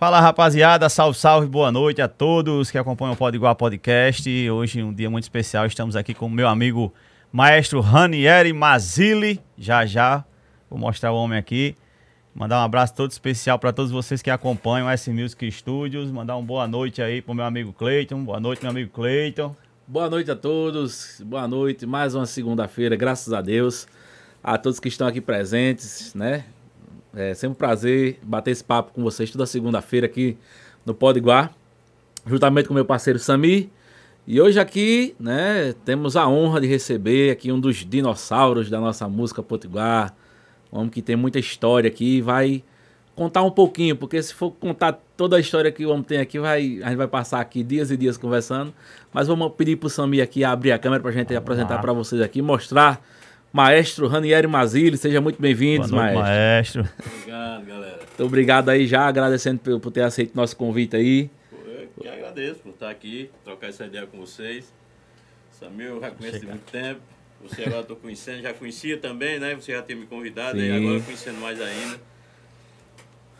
Fala rapaziada, salve, salve, boa noite a todos que acompanham o Pod Igual Podcast. Hoje um dia muito especial, estamos aqui com o meu amigo maestro Ranieri Mazili. Já já vou mostrar o homem aqui. Mandar um abraço todo especial para todos vocês que acompanham a S Music Studios. Mandar uma boa noite aí pro meu amigo Cleiton. Boa noite, meu amigo Cleiton. Boa noite a todos. Boa noite. Mais uma segunda-feira, graças a Deus. A todos que estão aqui presentes, né? É sempre um prazer bater esse papo com vocês toda segunda-feira aqui no Podiguar, juntamente com meu parceiro Sami. E hoje aqui, né, temos a honra de receber aqui um dos dinossauros da nossa música potiguar, um homem que tem muita história aqui e vai contar um pouquinho, porque se for contar toda a história que o homem tem aqui, vai, a gente vai passar aqui dias e dias conversando, mas vamos pedir pro Sami aqui abrir a câmera pra gente vamos apresentar para vocês aqui, mostrar Maestro Ranieri Mazili, seja muito bem-vindo, maestro. maestro. Obrigado, galera. Muito obrigado aí já, agradecendo por, por ter aceito nosso convite aí. Eu que agradeço por estar aqui, trocar essa ideia com vocês. Samir, eu já conheço há muito tempo. Você agora estou conhecendo, já conhecia também, né? Você já tinha me convidado, Sim. agora conhecendo mais ainda.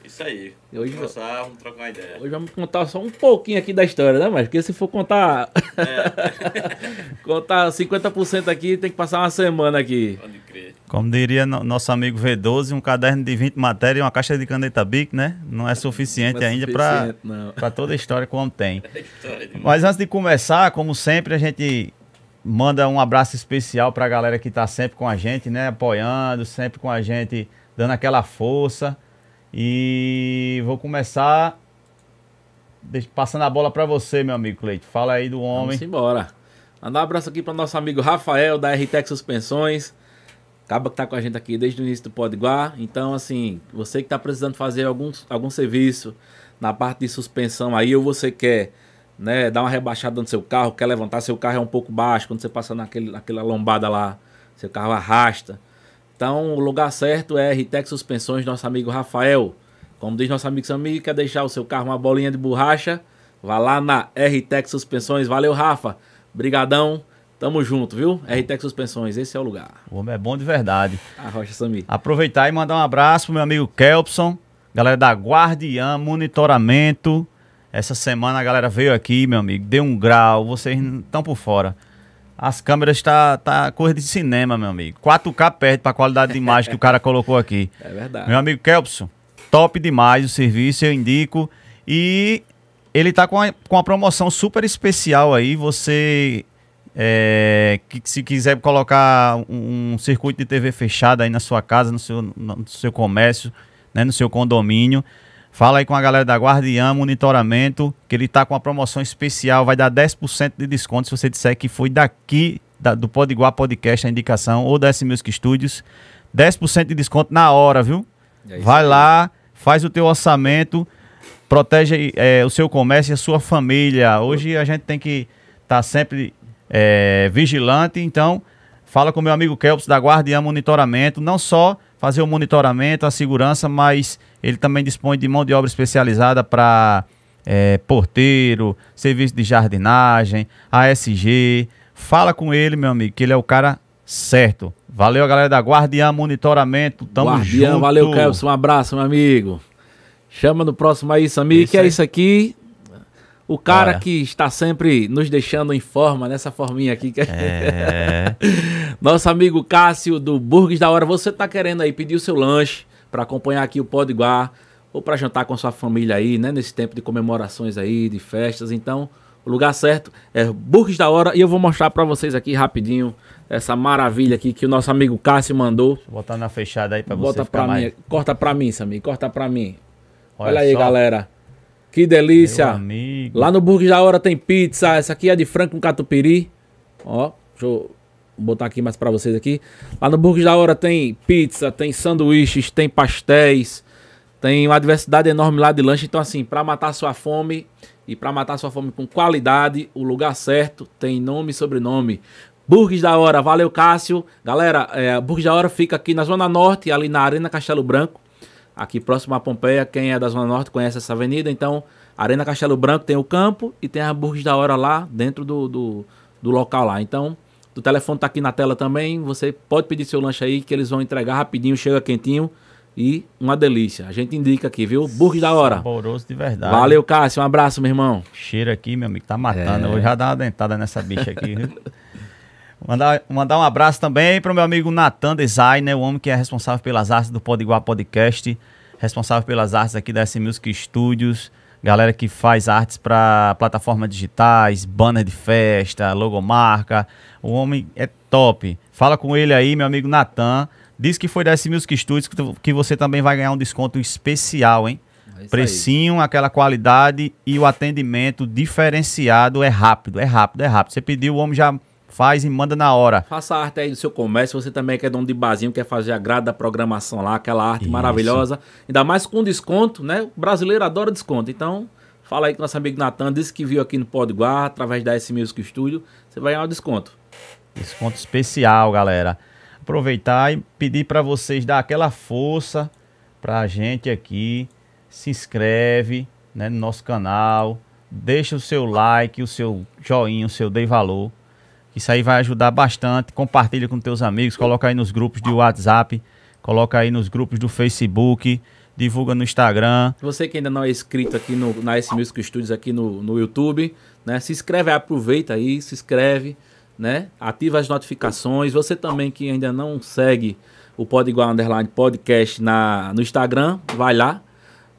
Isso aí. Hoje vamos começar, vamos trocar uma ideia. Hoje vamos contar só um pouquinho aqui da história, né, mas Porque se for contar. É. contar 50% aqui, tem que passar uma semana aqui. Pode crer. Como diria no, nosso amigo V12, um caderno de 20 matérias e uma caixa de caneta BIC, né? Não é suficiente não é ainda para toda a história que tem. É mas antes de começar, como sempre, a gente manda um abraço especial para a galera que está sempre com a gente, né? Apoiando, sempre com a gente, dando aquela força. E vou começar passando a bola para você, meu amigo Cleito. Fala aí do homem. Vamos embora. Mandar um abraço aqui para nosso amigo Rafael, da RTEC Suspensões. Acaba que tá com a gente aqui desde o início do Podguar. Então, assim, você que está precisando fazer algum, algum serviço na parte de suspensão aí, ou você quer né, dar uma rebaixada no seu carro, quer levantar, seu carro é um pouco baixo, quando você passa naquele, naquela lombada lá, seu carro arrasta. Então, o lugar certo é RTEC Suspensões, nosso amigo Rafael. Como diz nosso amigo Samir, quer deixar o seu carro uma bolinha de borracha? Vá lá na RTEC Suspensões. Valeu, Rafa. Brigadão. Tamo junto, viu? RTEC Suspensões, esse é o lugar. O homem é bom de verdade. A ah, Rocha Samir. Aproveitar e mandar um abraço pro meu amigo Kelpson, galera da Guardiã Monitoramento. Essa semana a galera veio aqui, meu amigo, deu um grau, vocês estão por fora. As câmeras tá tá coisa de cinema, meu amigo. 4K perde para a qualidade de imagem que o cara colocou aqui. É verdade. Meu amigo Kelpson, top demais o serviço, eu indico. E ele está com, com uma promoção super especial aí. Você é, que, se quiser colocar um, um, circuito de TV fechado aí na sua casa, no seu, no seu comércio, né, no seu condomínio, Fala aí com a galera da Guardiã Monitoramento, que ele tá com uma promoção especial, vai dar 10% de desconto se você disser que foi daqui da, do Podiguá Podcast a indicação ou da S Music Studios. 10% de desconto na hora, viu? É vai lá, faz o teu orçamento, protege é, o seu comércio e a sua família. Hoje a gente tem que estar tá sempre é, vigilante, então fala com meu amigo Kelps da Guardiã Monitoramento, não só fazer o monitoramento, a segurança, mas ele também dispõe de mão de obra especializada para é, porteiro, serviço de jardinagem, ASG. Fala com ele, meu amigo, que ele é o cara certo. Valeu, galera da Guardiã Monitoramento. Tamo Guardiã, junto. Valeu, Kelson. Um abraço, meu amigo. Chama no próximo aí, Samir, é isso que é isso aqui. O cara Olha. Ah, é. que está sempre nos deixando em forma, nessa forminha aqui. É. Nosso amigo Cássio do Burgues da Hora. Você está querendo aí pedir o seu lanche para acompanhar aqui o Guar ou para jantar com a sua família aí, né? Nesse tempo de comemorações aí, de festas. Então, o lugar certo é Burgues da Hora. E eu vou mostrar para vocês aqui rapidinho essa maravilha aqui que o nosso amigo Cássio mandou. Deixa eu botar na fechada aí para você Bota ficar pra mais... Mim. Corta para mim, Samir. Corta para mim. Olha, Olha aí, só. galera. Que delícia. Lá no Burger da Hora tem pizza. Essa aqui é de frango com catupiry. Ó, deixa eu botar aqui mais para vocês aqui. Lá no Burger da Hora tem pizza, tem sanduíches, tem pastéis. Tem uma diversidade enorme lá de lanche. Então, assim, para matar sua fome e para matar sua fome com qualidade, o lugar certo tem nome e sobrenome. Burgues da Hora, valeu Cássio. Galera, é, Burgues da Hora fica aqui na Zona Norte, ali na Arena Castelo Branco aqui próximo à Pompeia, quem é da Zona Norte conhece essa avenida, então Arena Castelo Branco tem o campo e tem a Burgues da Hora lá dentro do, do, do local lá. Então, o telefone está aqui na tela também, você pode pedir seu lanche aí que eles vão entregar rapidinho, chega quentinho e uma delícia. A gente indica aqui, viu? Burro da hora. Saboroso de verdade. Valeu, Cássio. Um abraço, meu irmão. Cheiro aqui, meu amigo, tá matando. É. Eu vou já dar uma dentada nessa bicha aqui, viu? Mandar, mandar um abraço também para o meu amigo Nathan Designer, né? o homem que é responsável pelas artes do Podiguar Podcast, responsável pelas artes aqui da S Music Studios, galera que faz artes para plataformas digitais, banner de festa, logomarca. O homem é top. Fala com ele aí, meu amigo Nathan. Diz que foi da S Music Studios que você também vai ganhar um desconto especial, hein? É Precinho, aí. aquela qualidade e o atendimento diferenciado é rápido, é rápido, é rápido. Você pediu, o homem já faz e manda na hora. Faça a arte aí do seu comércio, você também quer é dono de barzinho, quer fazer a grada da programação lá, aquela arte Isso. maravilhosa. Ainda mais com desconto, né? O brasileiro adora desconto. Então, fala aí com nosso amigo Natan, disse que viu aqui no Podguar, através da S Music Studio, você vai ganhar um desconto. Desconto especial, galera. Aproveitar e pedir para vocês dar aquela força pra gente aqui. Se inscreve né, no nosso canal, deixa o seu like, o seu joinha, o seu dei valor isso aí vai ajudar bastante. Compartilha com teus amigos, coloca aí nos grupos de WhatsApp, coloca aí nos grupos do Facebook, divulga no Instagram. Você que ainda não é inscrito aqui no, na S Music Studios aqui no, no YouTube, né? Se inscreve, aproveita aí, se inscreve, né? Ativa as notificações. Você também que ainda não segue o Pod Igual Underline Podcast na, no Instagram, vai lá,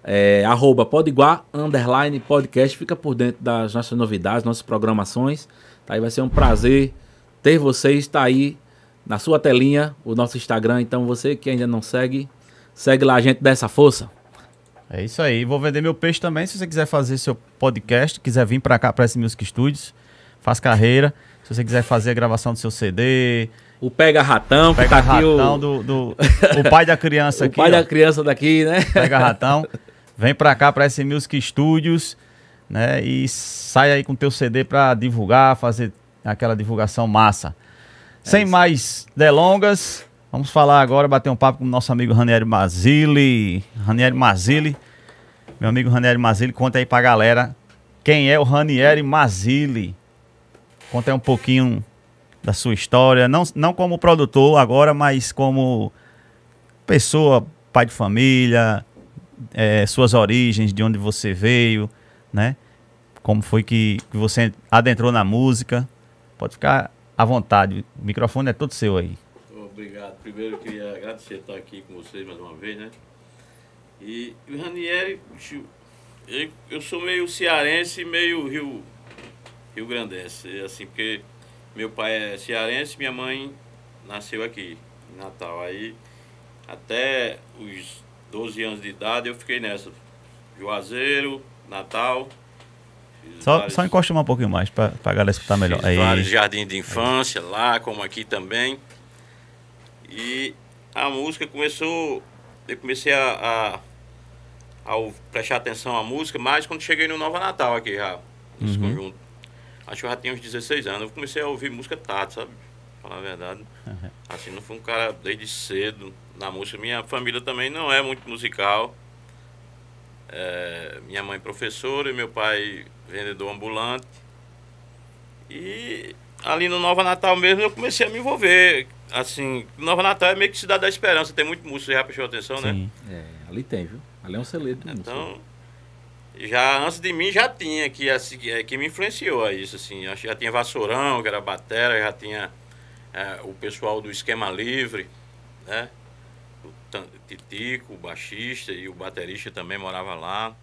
é, arroba podiguá, underline podcast, fica por dentro das nossas novidades, nossas programações. Tá aí vai ser um prazer ter vocês. Tá aí na sua telinha o nosso Instagram. Então você que ainda não segue, segue lá a gente dessa força. É isso aí. Vou vender meu peixe também. Se você quiser fazer seu podcast, quiser vir para cá para esse Music Studios, faz carreira. Se você quiser fazer a gravação do seu CD, o Pega Ratão, que Pega tá Ratão o... Do, do, o pai da criança o aqui. O pai ó. da criança daqui, né? Pega Ratão. Vem para cá, para esse Music Studios né? E sai aí com teu CD para divulgar, fazer aquela divulgação massa. É Sem isso. mais delongas, vamos falar agora, bater um papo com o nosso amigo Ranieri Mazili. Ranieri Mazili, meu amigo Ranieri Mazili, conta aí pra galera quem é o Ranieri Mazili. Conta aí um pouquinho da sua história, não, não como produtor agora, mas como pessoa, pai de família, é, suas origens, de onde você veio, né? como foi que, que você adentrou na música. Pode ficar à vontade, o microfone é todo seu aí. Obrigado. Primeiro eu queria agradecer estar aqui com vocês mais uma vez, né? E o Ranieri, eu, eu sou meio cearense e meio rio, rio grandense, é, é assim, porque meu pai é cearense, minha mãe nasceu aqui, em Natal. Aí até os 12 anos de idade eu fiquei nessa. Juazeiro, Natal. Só, vários, só encosta um pouquinho mais para a galera escutar melhor. Fiz Aí. Vários jardins de infância, Aí. lá como aqui também. E a música começou. Eu comecei a, a, a prestar atenção à música, mais quando cheguei no Nova Natal aqui já, nesse uhum. conjunto. Acho que eu já tinha uns 16 anos. Eu comecei a ouvir música tarde, sabe? Falar a verdade. Uhum. Assim, não fui um cara desde cedo na música. Minha família também não é muito musical. É, minha mãe é professora e meu pai vendedor ambulante. E ali no Nova Natal mesmo eu comecei a me envolver. Assim, Nova Natal é meio que cidade da esperança, tem muito músico, já prestou atenção, né? Sim, né? É, ali tem, viu? Ali é um celeiro Então, já antes de mim já tinha que, assim, é, que me influenciou a isso, assim. Já tinha Vassourão, que era batera, já tinha é, o pessoal do Esquema Livre, né? O Titico, o baixista e o baterista também morava lá.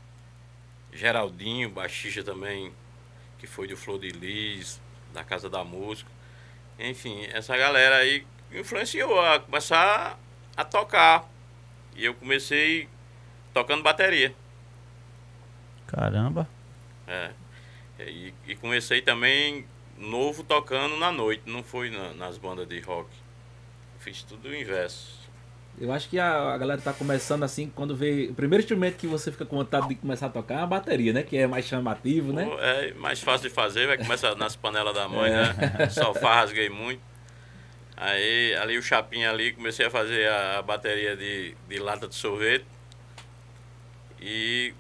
Geraldinho, baixista também, que foi do Flor de Lis, da Casa da Música. Enfim, essa galera aí influenciou a começar a tocar. E eu comecei tocando bateria. Caramba! É. é e, e comecei também novo tocando na noite, não foi na, nas bandas de rock. fiz tudo o inverso. Eu acho que a, a, galera tá começando assim, quando vê. O primeiro instrumento que você fica com vontade de começar a tocar é a bateria, né? Que é mais chamativo, né? É mais fácil de fazer, vai começar nas panelas da mãe, é. né? Sofá rasguei muito. Aí ali o chapinha ali, comecei a fazer a, a bateria de, de lata de sorvete. E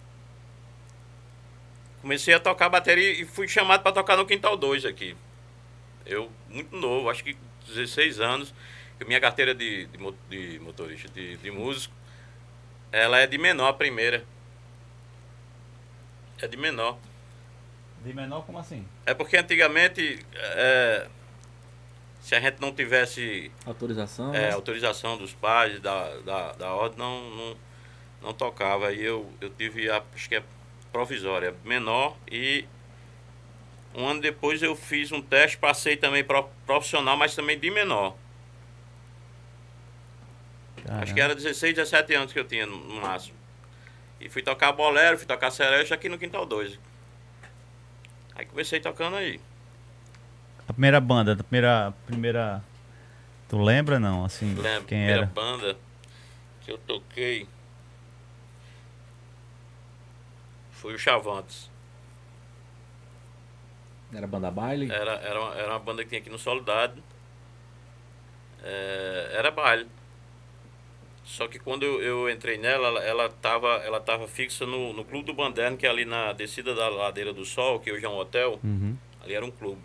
comecei a tocar bateria e fui chamado para tocar no Quintal 2 aqui. Eu, muito novo, acho que 16 anos minha carteira de, de, de motorista, de, de, músico, ela é de menor a primeira. É de menor. De menor como assim? É porque antigamente, é, se a gente não tivesse... Autorização? É, mas... Né? autorização dos pais, da, da, da ordem, não, não, não tocava. E eu, eu tive a, acho que é provisória, menor e um ano depois eu fiz um teste, passei também profissional, mas também de menor. Caramba. Acho que era 16, 17 anos que eu tinha no máximo. E fui tocar bolero, fui tocar já aqui no Quintal 2. Aí comecei tocando aí. A primeira banda, a primeira. A primeira... Tu lembra não? Assim, Lembro, quem primeira banda que eu toquei foi o Chavantes. Era banda baile? Era, era, uma, era uma banda que tinha aqui no Soldado. É, era baile. Só que quando eu, eu entrei nela, ela estava ela, ela tava fixa no, no Clube do Banderno, que é ali na descida da Ladeira do Sol, que hoje é um hotel. Uhum. Ali era um clube.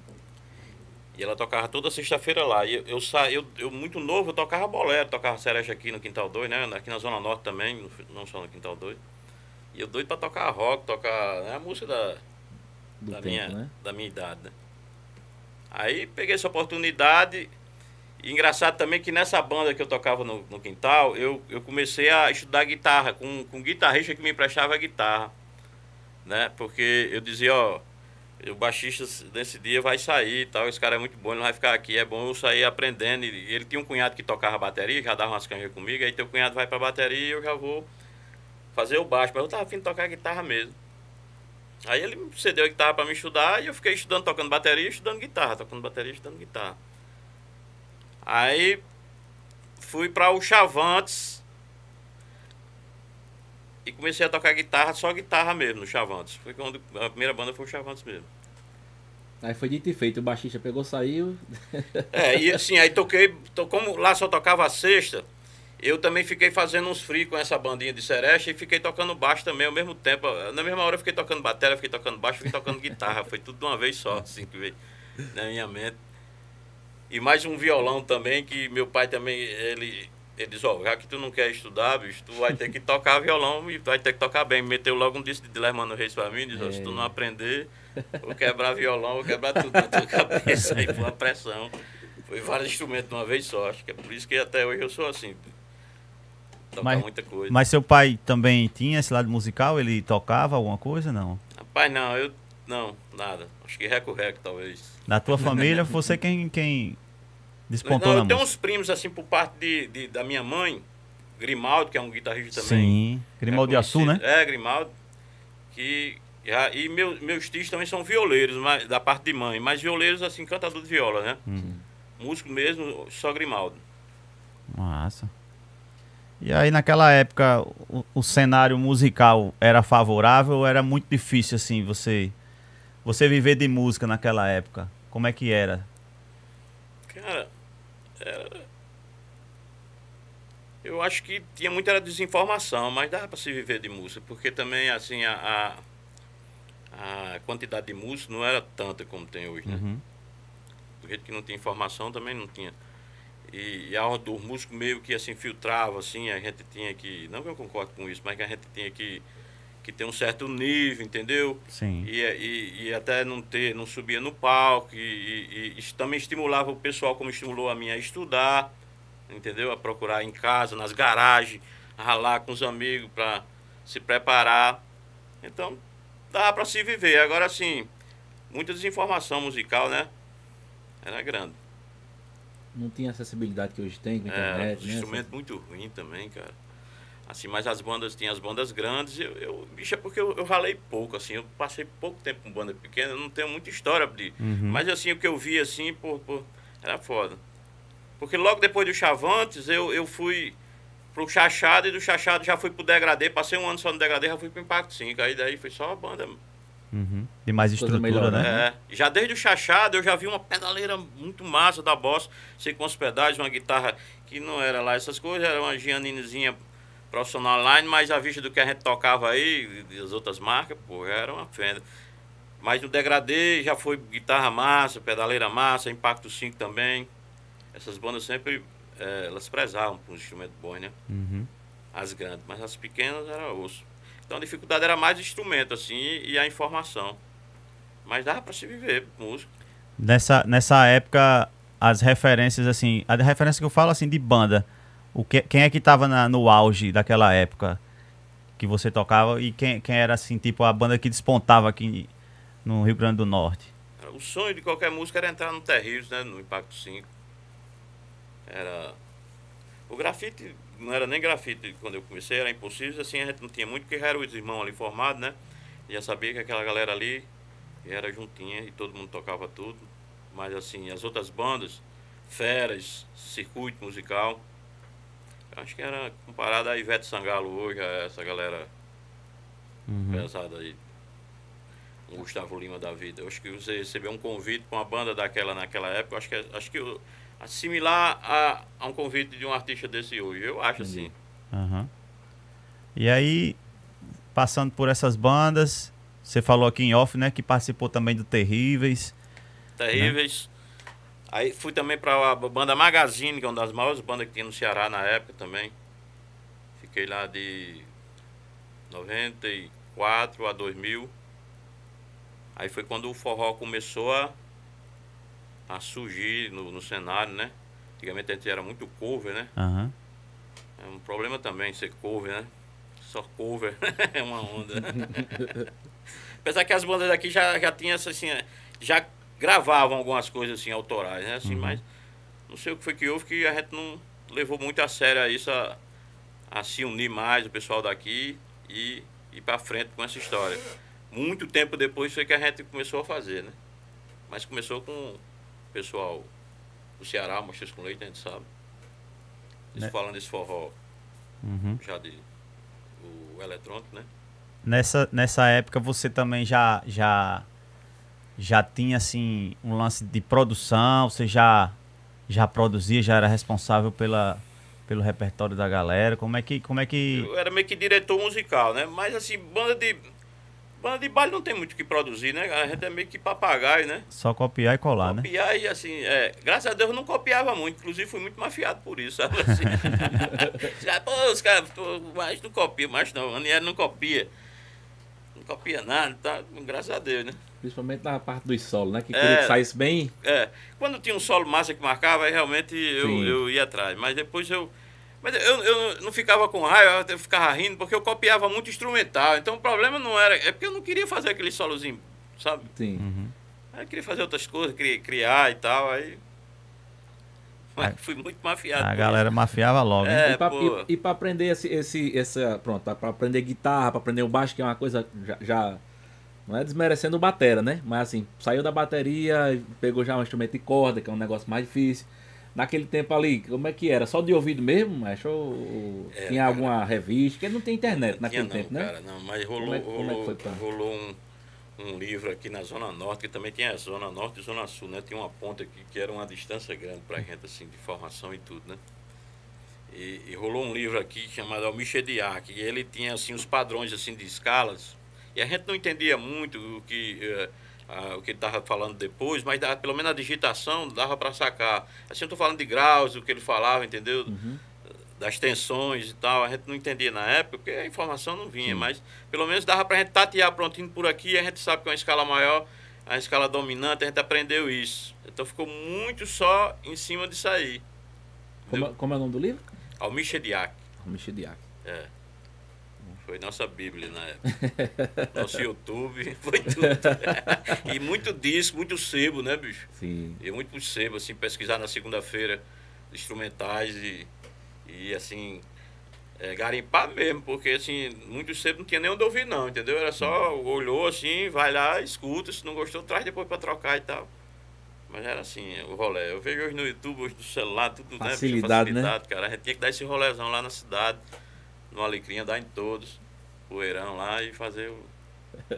E ela tocava toda sexta-feira lá. E eu, eu, eu, eu, muito novo, eu tocava bolero, tocava seresta aqui no Quintal 2, né? Aqui na Zona Norte também, não só no Quintal 2. E eu doido para tocar rock, tocar né? a música da, Do da, tempo, minha, né? da minha idade, né? Aí peguei essa oportunidade e engraçado também que nessa banda que eu tocava no, no quintal, eu, eu comecei a estudar guitarra com, com um guitarrista que me emprestava guitarra. Né? Porque eu dizia, ó, o baixista nesse dia vai sair e tal, esse cara é muito bom, ele não vai ficar aqui, é bom eu sair aprendendo. E ele tinha um cunhado que tocava bateria, já dava umas canjas comigo, aí teu cunhado vai pra bateria e eu já vou fazer o baixo. Mas eu tava afim de tocar guitarra mesmo. Aí ele cedeu a guitarra para me estudar e eu fiquei estudando, tocando bateria, estudando guitarra, tocando bateria, estudando guitarra. Aí fui para o Chavantes e comecei a tocar guitarra, só guitarra mesmo no Chavantes. Foi quando a primeira banda foi o Chavantes mesmo. Aí foi dito e feito, o baixista pegou, saiu. É, e assim, aí toquei, to, como lá só tocava a sexta, eu também fiquei fazendo uns free com essa bandinha de sereste e fiquei tocando baixo também ao mesmo tempo. Na mesma hora eu fiquei tocando bateria, fiquei tocando baixo, fiquei tocando guitarra. Foi tudo de uma vez só, assim, que veio na minha mente. E mais um violão também, que meu pai também, ele, ele diz, ó, oh, já que tu não quer estudar, bicho, tu vai ter que tocar violão e vai ter que tocar bem. Meteu logo um disco de Lermano Reis pra mim, disse, ó, oh, se tu não é. aprender, vou quebrar violão, vou quebrar tudo na tua cabeça. Aí foi uma pressão. Foi vários instrumentos de uma vez só. Acho que é por isso que até hoje eu sou assim. Tocar mas, muita coisa. Mas seu pai também tinha esse lado musical? Ele tocava alguma coisa, não? Rapaz, não, eu... Não, Nada. Acho que reco talvez. Na tua família, você quem, quem despontou Não, eu na tenho uns primos, assim, por parte de, de, da minha mãe, Grimaldo, que é um guitarrista também. Sim, Grimaldo de Açu, né? É, Grimaldo. Que, e meu, meus tios também são violeiros, mas, da parte de mãe. Mas violeiros, assim, cantador de viola, né? Uhum. Músico mesmo, só Grimaldo. Massa. E aí naquela época o, o, cenário musical era favorável ou era muito difícil assim você você viver de música naquela época, como é que era? Cara, era... Eu acho que tinha muita desinformação, mas dava para se viver de música, porque também assim a, a, quantidade de música não era tanta como tem hoje, né? Uhum. Do jeito que não tinha informação também não tinha. E, e a aula do músico meio que assim filtrava, assim, a gente tinha que. Não que eu concordo com isso, mas que a gente tinha que que tem um certo nível, entendeu? Sim. E, e, e até não ter, não subia no palco, e, e, e também estimulava o pessoal, como estimulou a mim a estudar, entendeu? A procurar em casa, nas garagens, a ralar com os amigos para se preparar. Então, dá para se viver. Agora sim, muita desinformação musical, né? Era grande. Não tinha acessibilidade que hoje tem com a é, internet, é, um né? instrumento muito ruim também, cara. Assim, mas as bandas, tinha as bandas grandes, eu, eu bicho, é porque eu, eu, ralei pouco, assim, eu passei pouco tempo com banda pequena, não tenho muita história de. Uhum. Mas assim, o que eu vi assim, por, por, era foda. Porque logo depois do Chavantes, eu, eu fui pro Chachado e do Chachado já fui pro Degradê, passei um ano só no Degradê, já fui pro Impacto 5, aí daí foi só a banda. Uhum. E mais estrutura, melhor, né? É. Já desde o Chachado eu já vi uma pedaleira muito massa da Boss, sem com hospedagem, uma guitarra que não era lá essas coisas, era uma Gianinezinha profissional online, mas a vista do que a gente tocava aí, das outras marcas, pô, era uma fenda. Mas no degradê já foi guitarra massa, pedaleira massa, Impacto 5 também. Essas bandas sempre, é, elas prezavam para um instrumento bom, né? Uhum. As grandes, mas as pequenas era osso. Então a dificuldade era mais o instrumento, assim, e a informação. Mas dava para se viver, música. Nessa, nessa época, as referências, assim, a referência que eu falo, assim, de banda o que, quem é que tava na, no auge daquela época que você tocava e quem, quem era assim, tipo a banda que despontava aqui no Rio Grande do Norte? O sonho de qualquer música era entrar no Terrível, né, no Impacto 5. Era o grafite não era nem grafite quando eu comecei, era impossível, assim, a gente não tinha muito, porque já era os irmãos ali formados, né? Já sabia que aquela galera ali era juntinha e todo mundo tocava tudo. Mas assim, as outras bandas, Feras, Circuito Musical, acho que era comparada a Ivete Sangalo hoje, a essa galera uhum. pesada aí. O Gustavo Lima da vida. Eu acho que você recebeu um convite para uma banda daquela naquela época. Acho que, é, acho que eu, assimilar a, a, um convite de um artista desse hoje. Eu acho Entendi. assim. Uhum. E aí, passando por essas bandas, você falou aqui em off, né? Que participou também do Terríveis. Né? Terríveis. Né? Aí fui também para a banda Magazine, que é uma das maiores bandas que tinha no Ceará na época também. Fiquei lá de 94 a 2000. Aí foi quando o forró começou a, a surgir no, no cenário, né? Antigamente a gente era muito cover, né? Uhum. É um problema também ser cover, né? Só cover é uma onda. Apesar que as bandas aqui já, já tinham essa, assim, é, já gravavam algumas coisas assim, autorais, né? Assim, uhum. mas não sei o que foi que houve, que a gente não levou muito a sério a isso, a, a se unir mais o pessoal daqui e ir para frente com essa história. Muito tempo depois foi que a gente começou a fazer, né? Mas começou com o pessoal do Ceará, Mochês com Leite, a gente sabe. né? falando desse forró uhum. já de o eletrônico, né? Nessa, nessa época você também já, já já tinha assim um lance de produção, você já já produzia, já era responsável pela pelo repertório da galera. Como é que como é que Eu era meio que diretor musical, né? Mas assim, banda de banda de baile não tem muito o que produzir, né? A gente é meio que papagaio, né? Só copiar e colar, copiar né? Copiar e assim, é, graças a Deus eu não copiava muito, inclusive fui muito mafiado por isso, sabe assim? já, pô, os caras, mas não copia, mas não, o Aniela não copia. Não copia nada, tá? Graças a Deus, né? Principalmente na parte dos solos, né? Que queria é, que saísse bem. É. Quando tinha um solo massa que marcava, aí realmente eu, eu ia atrás. Mas depois eu. Mas eu, eu não ficava com raiva, eu ficava rindo, porque eu copiava muito instrumental. Então o problema não era. É porque eu não queria fazer aquele solozinho, sabe? Sim. Uhum. Aí eu queria fazer outras coisas, criar e tal. Aí mas fui muito mafiado. A galera isso. mafiava logo. É, e para aprender esse, esse, essa, pronto, para aprender guitarra, para aprender o baixo, que é uma coisa já, já não é desmerecendo o batera, né? Mas assim, saiu da bateria, pegou já um instrumento de corda, que é um negócio mais difícil. Naquele tempo ali, como é que era? Só de ouvido mesmo, mas Ou é, tinha cara, alguma revista? Porque não tem internet não naquele tinha, não, tempo, né? cara, né? Não, mas rolou, é, rolou, é foi, rolou um, um, livro aqui na Zona Norte, que também tinha a Zona Norte e Zona Sul, né? Tinha uma ponta aqui que era uma distância grande pra gente, assim, de formação e tudo, né? E, e rolou um livro aqui chamado Almichediar, que ele tinha, assim, os padrões, assim, de escalas e a gente não entendia muito o que uh, uh, o que ele estava falando depois, mas dava, pelo menos a digitação dava para sacar. Assim, eu estou falando de graus, o que ele falava, entendeu? Uhum. Das tensões e tal. A gente não entendia na época, porque a informação não vinha, Sim. mas pelo menos dava para a gente tatear prontinho por aqui, a gente sabe que é uma escala maior, a escala dominante, a gente aprendeu isso. Então ficou muito só em cima disso aí. Como, é, como, é o nome do livro? Almichediak Almichediak É. Foi nossa Bíblia na época. Nosso YouTube, foi tudo. e muito disco, muito sebo, né, bicho? Sim. E muito sebo, assim, pesquisar na segunda-feira instrumentais e, e assim, é, garimpar mesmo, porque assim, muito sebo não tinha nem onde ouvir não, entendeu? Era só olhou assim, vai lá, escuta, se não gostou, traz depois para trocar e tal. Mas era assim, é, o rolé. Eu vejo hoje no YouTube, hoje no celular, tudo, né, facilidade, né? Facilidade, né? cara. A gente tinha que dar esse rolézão lá na cidade no Alecrim, dar em todos, poeirão lá e fazer o,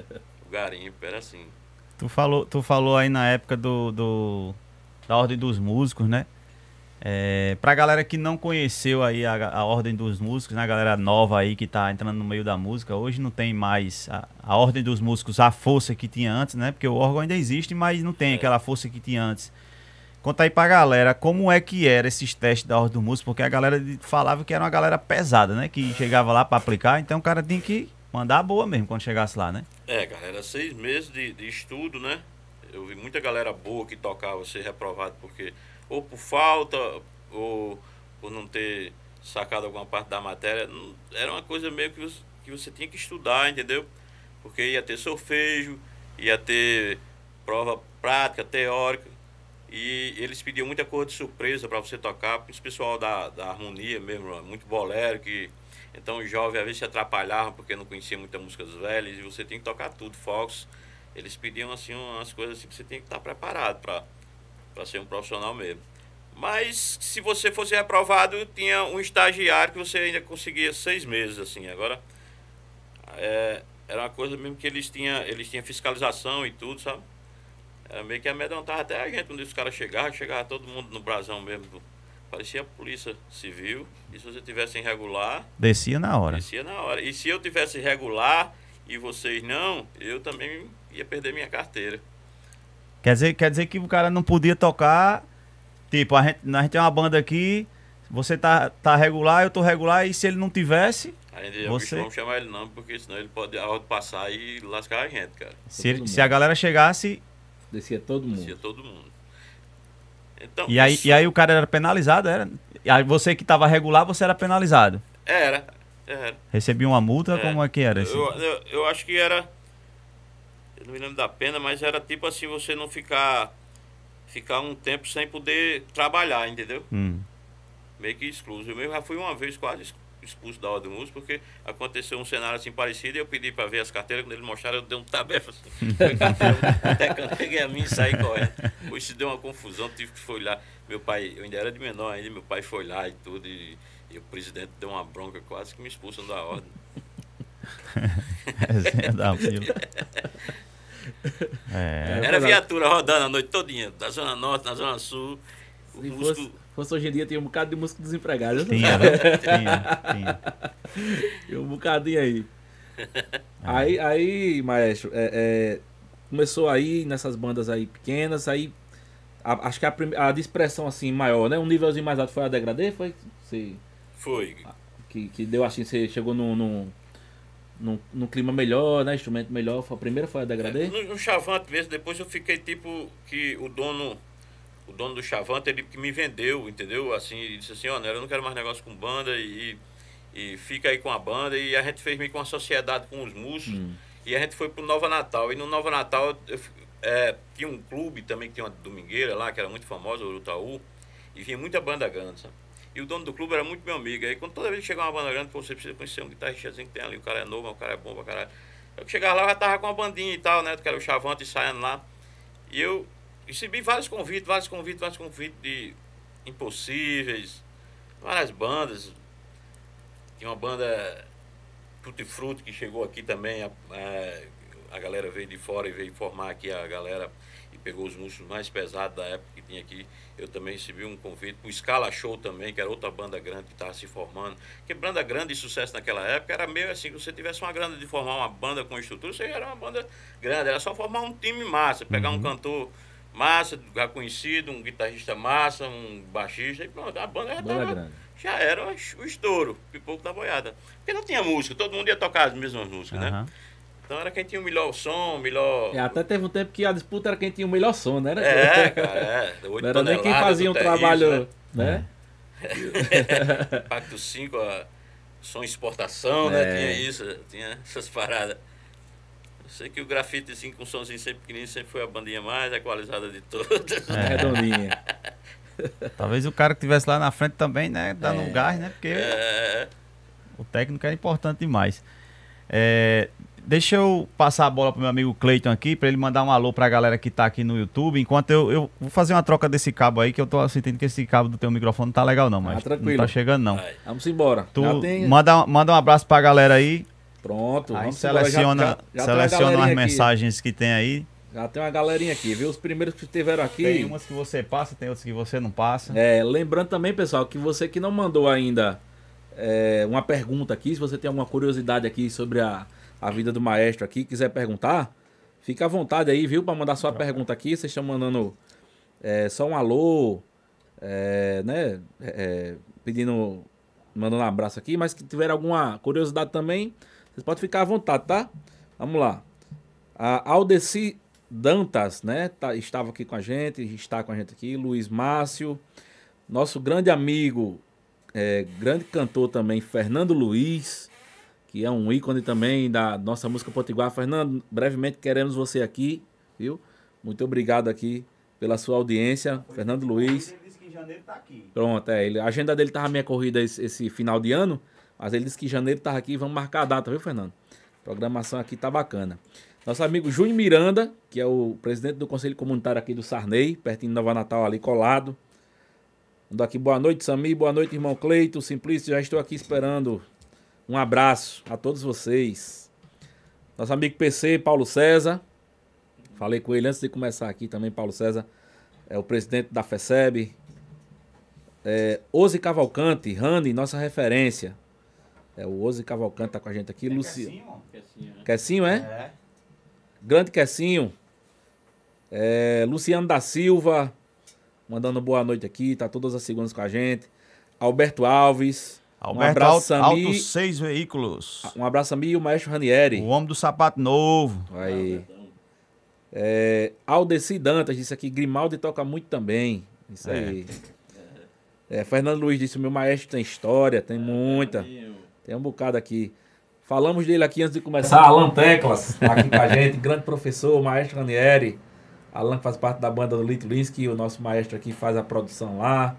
o garimpo, era assim. Tu falou, tu falou aí na época do, do da Ordem dos Músicos, né? É, pra galera que não conheceu aí a, a Ordem dos Músicos, né? galera nova aí que tá entrando no meio da música, hoje não tem mais a, a Ordem dos Músicos, a força que tinha antes, né? Porque o órgão ainda existe, mas não tem é. aquela força que tinha antes. Conta aí pra galera como é que era esses testes da Ordem do Músico, porque a galera falava que era uma galera pesada, né? Que chegava lá para aplicar, então o cara tinha que mandar a boa mesmo quando chegasse lá, né? É, galera, seis meses de, de estudo, né? Eu vi muita galera boa que tocava ser reprovado porque ou por falta ou por não ter sacado alguma parte da matéria. Era uma coisa meio que você, que você tinha que estudar, entendeu? Porque ia ter solfejo, ia ter prova prática, teórica. E eles pediam muita coisa de surpresa para você tocar, porque o pessoal da, da harmonia mesmo, é muito bolero, que então os jovens às vezes se atrapalhavam porque não conheciam muita música dos velhos, e você tem que tocar tudo, Fox. Eles pediam assim umas coisas assim que você tem que estar tá preparado para ser um profissional mesmo. Mas se você fosse aprovado, tinha um estagiário que você ainda conseguia seis meses, assim. Agora, é, era uma coisa mesmo que eles tinham, eles tinham fiscalização e tudo, sabe? Era meio que amedrontava até a gente quando os caras chegavam, chegava todo mundo no brasão mesmo. Parecia a polícia civil. E se você tivesse irregular. Descia na hora. Descia na hora. E se eu tivesse regular e vocês não, eu também ia perder minha carteira. Quer dizer, quer dizer que o cara não podia tocar. Tipo, a gente, a gente tem uma banda aqui, você tá, tá regular, eu tô regular, e se ele não tivesse. Ainda você... não chamar ele não, porque senão ele pode a hora passar e lascar a gente, cara. Se, ele, se a galera chegasse Descia todo mundo. Descia todo mundo. Então, e, aí, isso... e aí o cara era penalizado? Era? E aí você que estava regular, você era penalizado? Era. era. Recebia uma multa? É. Como é que era? Assim? Eu, eu, eu, acho que era. Eu não me lembro da pena, mas era tipo assim: você não ficar. Ficar um tempo sem poder trabalhar, entendeu? Hum. Meio que excluso. Eu mesmo já fui uma vez quase excluso expulso da ordem música, porque aconteceu um cenário assim parecido e eu pedi para ver as carteiras, quando eles mostraram, eu dei um tabefa assim. Até que eu peguei a mim e saí correndo. Hoje se deu uma confusão, tive que foi lá. Meu pai, eu ainda era de menor ainda, meu pai foi lá e tudo, e, e o presidente deu uma bronca quase que me expulsam da ordem. Resenha da vila. É. Era viatura rodando a noite todinha, da Zona Norte, na Zona Sul. Se fosse, músico... fosse, hoje em dia, tinha um bocado de músico desempregado. Tinha, né? tinha, tinha. E um bocadinho aí. É. Aí, aí maestro, é, é, começou aí nessas bandas aí pequenas, aí a, acho que a, a expressão assim maior, né? Um nívelzinho mais alto foi a Degradê, foi? Você, foi. Que, que deu assim, você chegou num, no no clima melhor, né? Instrumento melhor. Foi, a primeira foi a Degradê? É, no, no Chavante mesmo, depois eu fiquei tipo que o dono o dono do Chavante, ele que me vendeu, entendeu? Assim, ele disse assim, ó, oh, eu não quero mais negócio com banda e, e fica aí com a banda. E a gente fez meio com uma sociedade com os músicos hum. e a gente foi pro Nova Natal. E no Nova Natal eu, é, tinha um clube também, que tinha uma domingueira lá, que era muito famosa, o Urutaú, e vinha muita banda grande, sabe? E o dono do clube era muito meu amigo. Aí quando toda vez que chegava uma banda grande, você precisa conhecer um guitarristazinho assim que tem ali, o cara é novo, o cara é bom pra caralho. Eu chegava lá, eu já tava com uma bandinha e tal, né? Que era o Chavante saindo lá. E eu recebi vários convites, vários convites, vários convites de impossíveis, várias bandas. Tinha uma banda Tutti Frutti que chegou aqui também, a, a, a, galera veio de fora e veio formar aqui a galera e pegou os músicos mais pesados da época que tinha aqui. Eu também recebi um convite para o Scala Show também, que era outra banda grande que estava se formando. Porque banda grande e sucesso naquela época era meio assim, que você tivesse uma grana de formar uma banda com estrutura, você já era uma banda grande, era só formar um time massa, pegar uhum. um cantor massa, já conhecido, um guitarrista massa, um baixista, e pronto, a banda já, banda já era o estouro, pipoco da boiada. Porque não tinha música, todo mundo ia tocar as mesmas músicas, uhum. né? Então era quem tinha o melhor som, o melhor. É, até teve um tempo que a disputa era quem tinha o melhor som, né? É, cara, é. Não era nem quem fazia um trabalho, né? né? Pacto 5, som exportação, né? é. né? Tinha isso, tinha essas paradas. Sei que o assim com o somzinho sempre pequenininho sempre foi a bandinha mais equalizada de todas. É, redondinha. Talvez o cara que estivesse lá na frente também, né? Dando é. um gás, né? Porque é. o técnico é importante demais. É, deixa eu passar a bola pro meu amigo Cleiton aqui, para ele mandar um alô para a galera que está aqui no YouTube. Enquanto eu, eu vou fazer uma troca desse cabo aí, que eu estou assim, sentindo que esse cabo do teu microfone não tá legal não, tá mas ah, não tá chegando não. Vai. Vamos embora. Tu manda, manda um abraço para a galera aí. Pronto. Aí seleciona, já, já seleciona tá- as mensagens que tem aí. Já tem uma galerinha aqui, viu? Os primeiros que estiveram aqui. Tem umas que você passa, tem outras que você não passa. É, lembrando também, pessoal, que você que não mandou ainda é, uma pergunta aqui, se você tem alguma curiosidade aqui sobre a, a vida do maestro aqui, quiser perguntar, fica à vontade aí, viu? Para mandar sua Pronto. Tá. pergunta aqui. Vocês estão mandando é, só um alô, é, né? É, é, pedindo, mandando um abraço aqui, mas que tiver alguma curiosidade também vocês podem ficar à vontade, tá? Vamos lá. A Aldeci Dantas, né? Tá, estava aqui com a gente, está com a gente aqui. Luiz Márcio, nosso grande amigo, é, grande cantor também, Fernando Luiz, que é um ícone também da nossa música potiguar. Fernando, brevemente queremos você aqui, viu? Muito obrigado aqui pela sua audiência, Foi Fernando Luiz. Ele disse que em janeiro tá aqui. Pronto, é, ele, a agenda dele estava meio corrida esse, esse final de ano. Mas ele disse que janeiro tava aqui, vamos marcar a data, viu, Fernando? A programação aqui tá bacana. Nosso amigo Júnior Miranda, que é o presidente do Conselho Comunitário aqui do Sarney, pertinho de Nova Natal, ali colado. Mandou aqui boa noite, Sami boa noite, irmão Cleito, Simplício, já estou aqui esperando. Um abraço a todos vocês. Nosso amigo PC, Paulo César. Falei com ele antes de começar aqui também, Paulo César. É o presidente da FECEB. É, Cavalcante, Rani, nossa referência. É, o Oze Cavalcante tá com a gente aqui. É Luci... Quecinho? Quecinho, né? Quecinho, é? é? Grande Quecinho. É, Luciano da Silva, mandando boa noite aqui, tá todas as segundas com a gente. Alberto Alves. Alberto um abraço, Alto, Alto Seis Veículos. Ah, um abraço, a mim e o Maestro Ranieri. O Homem do Sapato Novo. Aí. É, Aldeci Dantas disse aqui, Grimaldi toca muito também. Isso é. aí. É, Fernando Luiz disse, meu maestro tem história, tem é, muita. Meu. Tem um bocado aqui. Falamos dele aqui antes de começar. Alan Teclas tá aqui com a gente, grande professor, maestro Ranieri. Alan faz parte da banda do que o nosso maestro aqui faz a produção lá.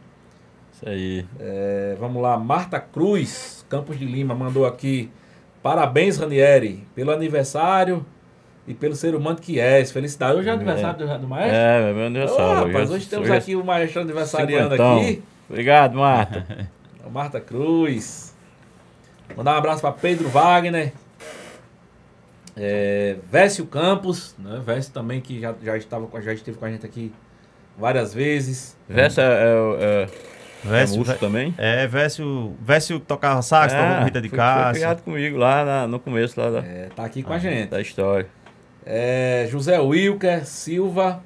Isso aí. É, vamos lá, Marta Cruz, Campos de Lima, mandou aqui. Parabéns, Ranieri, pelo aniversário e pelo ser humano que és. Felicidade. Hoje é, é. aniversário é. do, maestro? É, meu aniversário. Oh, rapaz, hoje é eu, temos é aqui o maestro aniversariando aqui. Obrigado, Marta. Marta Cruz. Mandar um abraço para Pedro Wagner, é, Vécio Campos, né? Vécio também que já, já, estava, já esteve com a gente aqui várias vezes. Vécio é, é, é, é Vécio, é também? É, Vécio, Vécio tocava sax, é, tocava Rita de foi, Foi criado comigo lá na, no começo. Lá da, é, tá aqui com a, a ah, gente. Da história. É, José Wilker Silva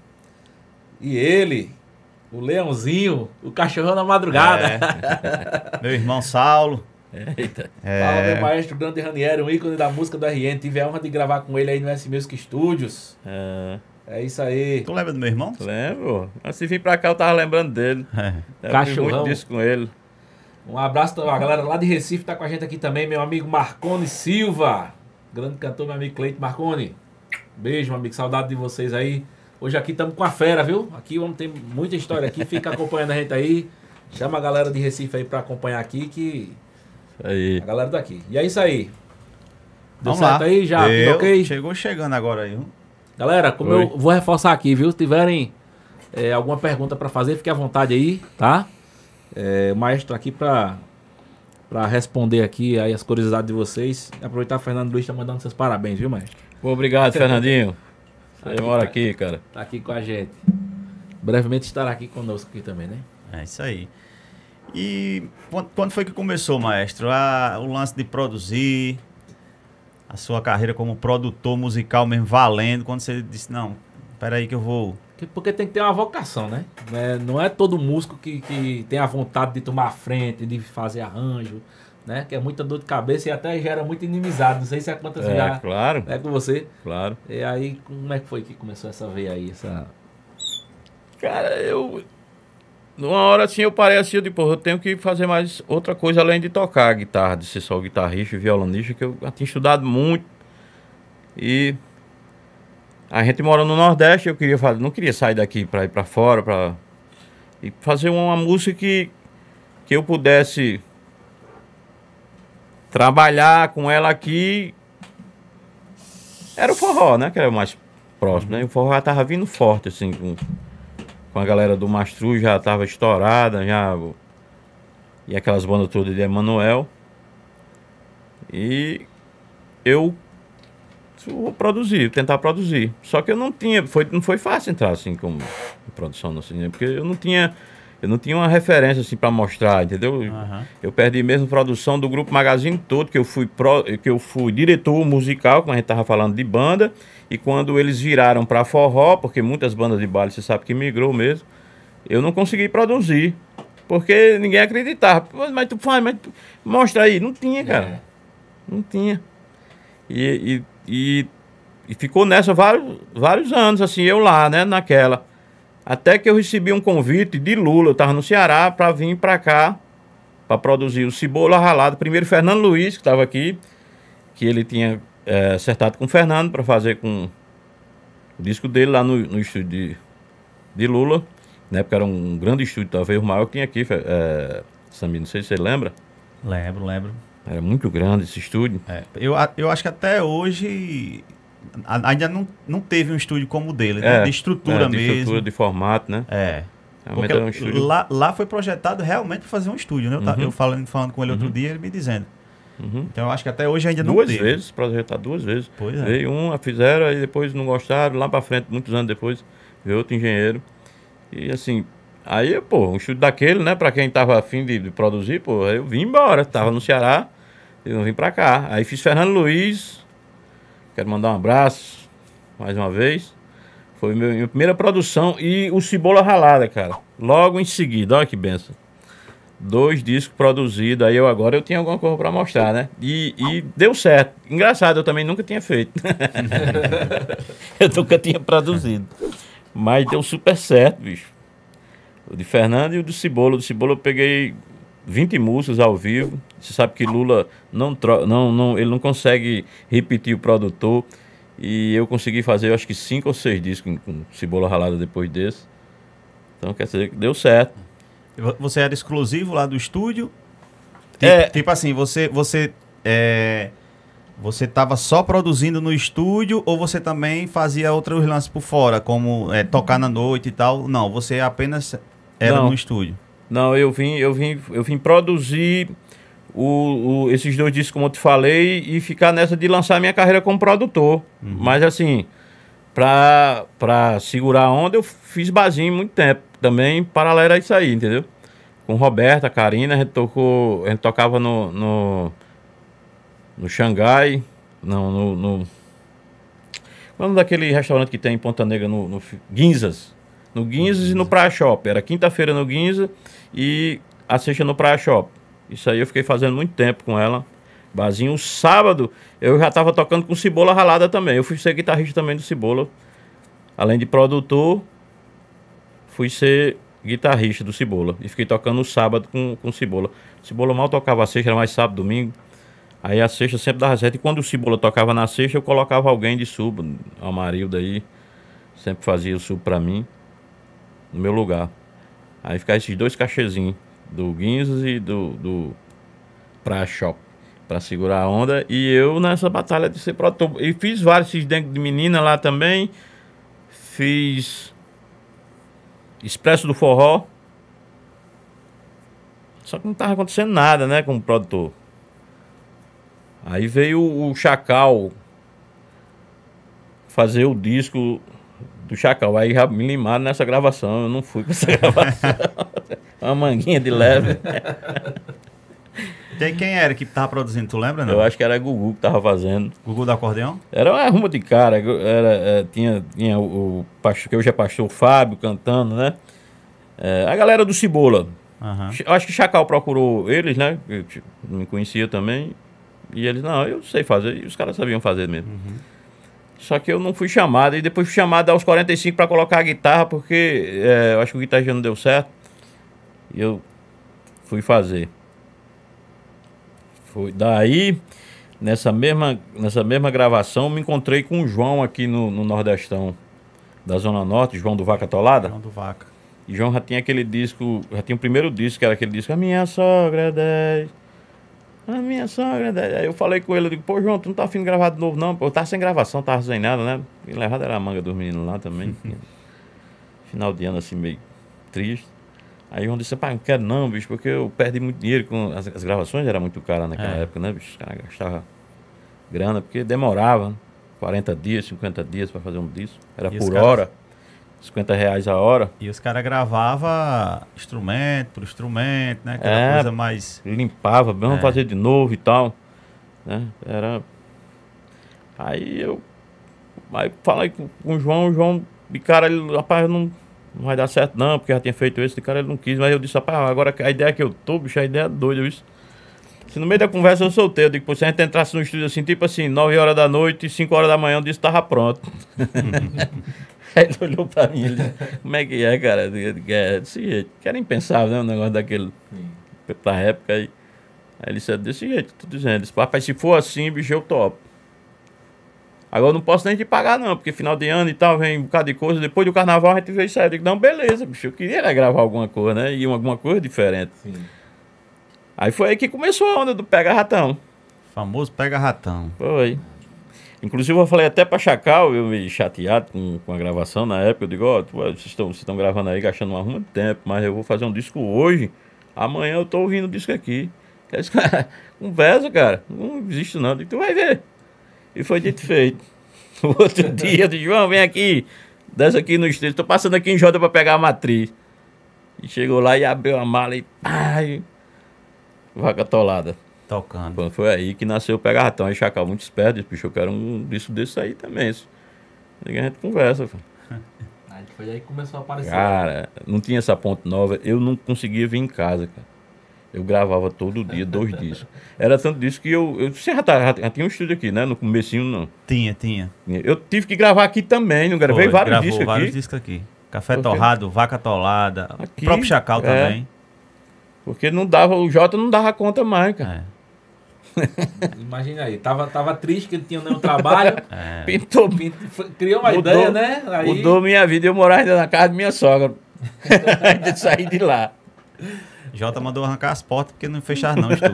e ele, o Leãozinho, o cachorrão da madrugada. É. Meu irmão Saulo. É, eita. É... Fala, meu maestro Grande Ranieri, um ícone da música do RN. Tive a honra de gravar com ele aí no S Music Studios. É. É isso aí. Tu lembra do meu irmão? Lembro. mas se vir pra cá, eu tava lembrando dele. É. muito disso com ele. Um abraço a galera lá de Recife, tá com a gente aqui também, meu amigo Marcone Silva. Grande cantor, meu amigo Cleito Marcone. Beijo, meu amigo. Saudade de vocês aí. Hoje aqui estamos com a fera, viu? Aqui vamos ter muita história aqui. Fica acompanhando a gente aí. Chama a galera de Recife aí pra acompanhar aqui que Aí. A galera daqui. Tá e é isso aí. Deu Vamos certo lá. aí? Já Deu. Okay? Chegou chegando agora aí. Galera, como Oi. eu vou reforçar aqui, viu? Se tiverem é, alguma pergunta para fazer, fique à vontade aí, tá? É, o maestro tá aqui para para responder aqui aí as curiosidades de vocês. Aproveitar Fernando Luiz tá mandando seus parabéns, viu, maestro? Obrigado, Fernandinho. Você tá mora aqui, cara. Tá aqui com a gente. Brevemente estará aqui conosco aqui também, né? É isso aí. E quando foi que começou, maestro? A, o lance de produzir, a sua carreira como produtor musical mesmo valendo, quando você disse, não, peraí que eu vou... Porque tem que ter uma vocação, né? É, não é todo músico que, que tem a vontade de tomar frente, de fazer arranjo, né? Que é muita dor de cabeça e até gera muito inimizado. Não sei se é quantas é, já claro. é com você. Claro. E aí, como é que foi que começou essa veia aí, essa... Cara, eu numa hora assim eu parei assim, eu disse, eu tenho que fazer mais outra coisa além de tocar guitarra, de ser só guitarrista e violonista, que eu já tinha estudado muito. E a gente morando no Nordeste, eu queria fazer, não queria sair daqui para ir para fora, para e fazer uma música que que eu pudesse trabalhar com ela aqui. Era o forró, né, que era o mais próximo, né? O forró já tava vindo forte assim com com a galera do Mastru, já tava estourada, já. E aquelas bandas todas de Emanuel. E eu vou produzir, tentar produzir. Só que eu não tinha, foi, não foi fácil entrar assim como produção assim, no né? cinema, porque eu não tinha eu não tinha uma referência assim para mostrar, entendeu? Uhum. Eu perdi mesmo produção do grupo Magazine todo, que eu fui pro, que eu fui diretor musical, como a gente tava falando de banda, e quando eles viraram para forró, porque muitas bandas de baile, você sabe que migrou mesmo, eu não consegui produzir, porque ninguém acreditava. Mas tu faz, mas tu... mostra aí, não tinha, cara. É. Não tinha. E, e, e, e, ficou nessa vários, vários anos assim, eu lá, né, naquela até que eu recebi um convite de Lula, eu estava no Ceará, para vir para cá, para produzir o Cebola Ralado. Primeiro Fernando Luiz, que estava aqui, que ele tinha é, acertado com o Fernando para fazer com o disco dele lá no, no estúdio de, de Lula. Na época era um grande estúdio, talvez o maior que tinha aqui, é, Samir, não sei se você lembra. Lembro, lembro. Era muito grande esse estúdio. É, eu, eu acho que até hoje ainda não, não teve um estúdio como o dele, né? é, de estrutura de é, mesmo. De estrutura, de formato, né? É. Porque um lá, lá foi projetado realmente para fazer um estúdio, né? Eu, uhum. eu falando, falando com ele outro uhum. dia, ele me dizendo. Uhum. Então eu acho que até hoje ainda não duas teve. vezes, projetado duas vezes. Pois é. Veio uma, fizeram, aí depois não gostaram, lá para frente, muitos anos depois, veio outro engenheiro. E assim, aí, pô, um estúdio daquele, né? Para quem tava afim de, de, produzir, pô, eu vim embora, tava no Ceará, eu não vim para cá. Aí fiz Fernando Luiz, Quero mandar um abraço mais uma vez. Foi meu, minha primeira produção e o Cebola Ralada, cara. Logo em seguida, olha que benção. Dois discos produzidos, aí eu agora eu tinha alguma coisa para mostrar, né? E, e, deu certo. Engraçado, eu também nunca tinha feito. eu nunca tinha produzido. Mas deu super certo, bicho. O de Fernando e o do Cebola. O do Cebola eu peguei 20 músicos ao vivo. Você sabe que Lula não, não, não, ele não consegue repetir o produtor. E eu consegui fazer, eu acho que cinco ou seis discos com, cebola ralada depois desse. Então quer dizer que deu certo. Você era exclusivo lá do estúdio? Tipo, é, tipo assim, você você é, você tava só produzindo no estúdio ou você também fazia outros lances por fora, como é, tocar na noite e tal? Não, você apenas era não, no estúdio. Não, eu vim, eu vim, eu vim produzir o, o, esses dois discos, como eu te falei, e ficar nessa de lançar minha carreira como produtor. Uhum. Mas assim, pra, segurar a onda, eu fiz barzinho muito tempo. Também paralelo a isso aí, entendeu? Com Roberta, Karina, a gente tocou. A gente tocava no. no, no Xangai. Não, no. no quando é daquele restaurante que tem em Ponta Negra, no, no Guinzas. No Guinzas e no Praia Shop. Era quinta-feira no Guinzas e assistindo no Praia Shop. Isso aí eu fiquei fazendo muito tempo com ela. Bazinho, sábado eu já estava tocando com Cibola Ralada também. Eu fui ser guitarrista também do Cibola. Além de produtor, fui ser guitarrista do Cibola. E fiquei tocando o sábado com, com o Cibola. O Cibola mal tocava a sexta, era mais sábado, domingo. Aí a sexta sempre dava certo. E quando o Cibola tocava na sexta, eu colocava alguém de sub. Amarildo aí sempre fazia o sub para mim, no meu lugar. Aí ficar esses dois cachezinhos, do Guinzos e do, do Praia Shop, pra segurar a onda. E eu nessa batalha de ser produtor. E fiz vários dentro de menina lá também. Fiz Expresso do Forró. Só que não tava acontecendo nada, né, com o produtor. Aí veio o Chacal fazer o disco do Chacal. Aí já me limaram nessa gravação, eu não fui pra essa gravação. Uma manguinha de leve. tem quem era que tava produzindo, tu lembra, não? Eu acho que era Gugu que tava fazendo. Gugu do acordeão? Era uma arruma de cara, era, é, tinha, tinha o, o pastor, que hoje é pastor Fábio cantando, né? É, a galera do Cibola. Uhum. Acho que Chacal procurou eles, né? Eu, tipo, me conhecia também. E eles, não, eu sei fazer. E os caras sabiam fazer mesmo. Uhum. Só que eu não fui chamado. E depois fui chamado aos 45 para colocar a guitarra, porque é, eu acho que o guitarra já não deu certo. E eu fui fazer. Foi. Daí, nessa mesma, nessa mesma gravação, me encontrei com o João aqui no, no Nordestão, da Zona Norte, João do Vaca Tolada. João do Vaca. E João já tinha aquele disco, já tinha o primeiro disco, que era aquele disco, A Minha Sogra é 10. A é minha sogra. Né? Aí eu falei com ele, eu digo, pô, João, tu não tá afim de gravar de novo, não? Pô, eu tá tava sem gravação, tava tá sem nada, né? E levado era a manga dos meninos lá também. Final de ano, assim, meio triste. Aí João disse, pai não quero não, bicho, porque eu perdi muito dinheiro com. As, as gravações eram muito caras naquela é. época, né, bicho? Os caras gastavam grana, porque demorava, 40 né? dias, 50 dias para fazer um disco. Era e por hora. 50 reais a hora. E os caras gravavam instrumento por instrumento, né? Aquela é, coisa mais. Limpava, vamos é. fazer de novo e tal. Né? Era. Aí eu. Aí falei com, o João, o João, de cara, ele, rapaz, não, não vai dar certo não, porque já tinha feito isso, de cara ele não quis, mas eu disse, rapaz, agora a ideia que eu tô, bicho, a ideia é doida, isso. Se no meio da conversa eu soltei, eu digo, pô, se a gente entrasse no estúdio assim, tipo assim, 9 horas da noite, e 5 horas da manhã, eu disse, tava pronto. Aí ele olhou pra mim e disse, como é que é, cara? Eu disse, é desse jeito. Que era impensável, né? Um negócio daquele. Sim. Pra época aí. Aí ele disse, é desse jeito, tô dizendo. Ele disse, papai, se for assim, bicho, eu topo. Agora eu não posso nem te pagar, não, porque final de ano e tal, vem um bocado de coisa. Depois do carnaval a gente veio sair. Eu disse, não, beleza, bicho, eu queria gravar alguma coisa, né? E alguma coisa diferente. Sim. Aí foi aí que começou a onda do Pega Ratão. famoso Pega Ratão. Foi. Inclusive, eu falei até para Chacal, eu me chateado com, com a gravação na época. Eu digo: Ó, oh, vocês estão, vocês estão gravando aí, gastando um ruma de tempo, mas eu vou fazer um disco hoje. Amanhã eu tô ouvindo o disco aqui. Quer dizer, conversa, cara. Não existe não. Digo, tu vai ver. E foi dito feito. No outro dia, eu disse: João, vem aqui. Desce aqui no estreito. Tô passando aqui em Jota para pegar a matriz. E chegou lá e abriu a mala e. Ai, vaca tolada. Tocando. Quando foi aí que nasceu o pega-ratão, Aí Chacal, muito esperto, disse, bicho, eu quero um disco desse aí também. Isso. E a gente conversa, Aí foi aí que começou a aparecer. Cara, não tinha essa ponte nova. Eu não conseguia vir em casa, cara. Eu gravava todo dia dois discos. Era tanto disco que eu. eu você já, tá, já, tinha um estúdio aqui, né? No comecinho, não. Tinha, tinha. Eu tive que gravar aqui também, não gravei vários discos vários aqui. discos aqui. Café Porque... torrado, vaca tolada, aqui, o próprio Chacal é. também. Porque não dava, o Jota não dava conta mais, cara. É. Imagina aí, tava, tava triste que não tinha nenhum trabalho. É. Pintou. criou uma mudou, ideia, né? Aí... Mudou minha vida. Eu morava ainda na casa da minha sogra. Ainda de sair de lá. Jota mandou arrancar as portas porque não fechava não, estudo.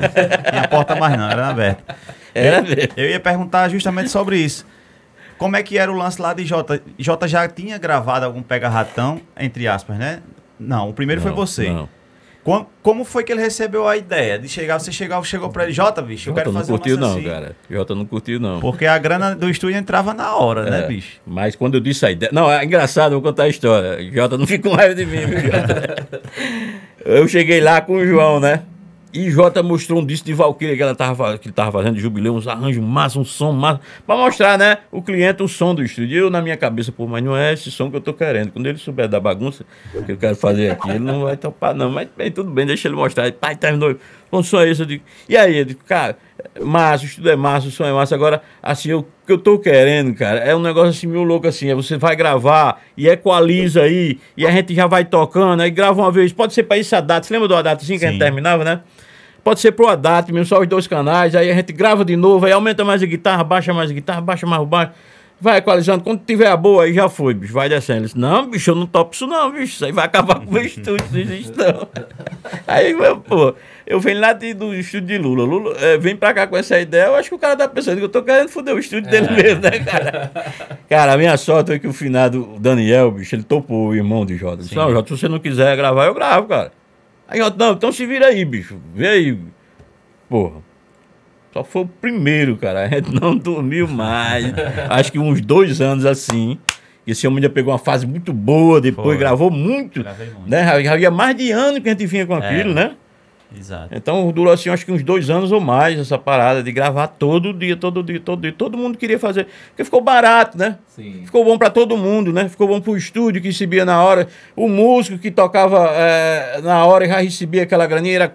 tinha a porta mais não, era aberta. Era Eu ia perguntar justamente sobre isso. Como é que era o lance lá de Jota? Jota já tinha gravado algum pega-ratão, entre aspas, né? Não, o primeiro não, foi você. Não. Como, foi que ele recebeu a ideia de chegar? Você chegou, chegou pra ele, Jota, bicho, eu Jota quero fazer curtiu não, assim. cara. Jota não curtiu, não. Porque a grana do estúdio entrava na hora, né, é, né, bicho? Mas quando eu disse a ideia. Não, é engraçado, vou contar a história. Jota não fica com raiva de mim, viu, Jota? eu cheguei lá com o João, né? E Jota mostrou um disco de Valkyria que, ela tava, que ele tava fazendo de jubileu, uns arranjos massa, um som massa, pra mostrar, né, o cliente o som do estúdio. Eu, na minha cabeça, pô, mas não é esse som que eu tô querendo. Quando ele souber da bagunça que eu quero fazer aqui, ele não vai topar, não. Mas bem, tudo bem, deixa ele mostrar. pai, terminou. Bom, só isso. Eu digo, e aí? Eu digo, cara, é massa, o estúdio é massa, o som é massa. Agora, assim, o que eu tô querendo, cara, é um negócio assim, meio louco assim. É você vai gravar e equaliza aí, e a gente já vai tocando, aí grava uma vez. Pode ser pra isso a data. Você lembra da data assim que Sim. a gente terminava, né? pode ser pro Adat mesmo, só os dois canais, aí a gente grava de novo, aí aumenta mais a guitarra, baixa mais a guitarra, baixa mais o baixo. Vai equalizando, quando tiver a boa, aí já foi, bicho, vai descendo. Disse, não, bicho, eu não topo isso não, bicho, isso aí vai acabar com o meu estúdio, isso não. Aí, meu, pô, eu venho lá de, do estúdio de Lula, Lula é, vem pra cá com essa ideia, eu acho que o cara tá pensando que eu tô querendo foder o estúdio dele é. mesmo, né, cara? Cara, a minha sorte é que o finado, o Daniel, bicho, ele topou o irmão de Jota. Disse, não, Jota, se você não quiser gravar, eu gravo, cara. Aí, ó, não, então se vira aí, bicho. Vê aí. Porra. Só foi o primeiro, cara. A gente não dormiu mais. Acho que uns dois anos assim. Esse homem já pegou uma fase muito boa, depois foi. gravou muito, muito. né? Já, havia mais de ano que a gente vinha com é. aquilo, é. né? Exato. Então durou assim, acho que uns dois anos ou mais essa parada de gravar todo dia, todo dia, todo dia. Todo mundo queria fazer. Porque ficou barato, né? Sim. Ficou bom para todo mundo, né? Ficou bom pro estúdio que recebia na hora. O músico que tocava é, na hora já recebia aquela graninha, era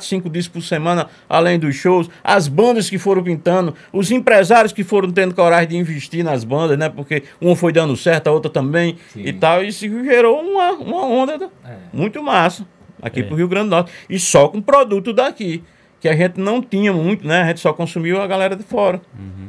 cinco discos por semana, além dos shows. As bandas que foram pintando, os empresários que foram tendo coragem de investir nas bandas, né? Porque uma foi dando certo, a outra também Sim. e tal. E isso gerou uma, uma onda né? é. muito massa aqui é. para o Rio Grande do Norte. E só com produto daqui, que a gente não tinha muito, né? A gente só consumiu a galera de fora. Uhum.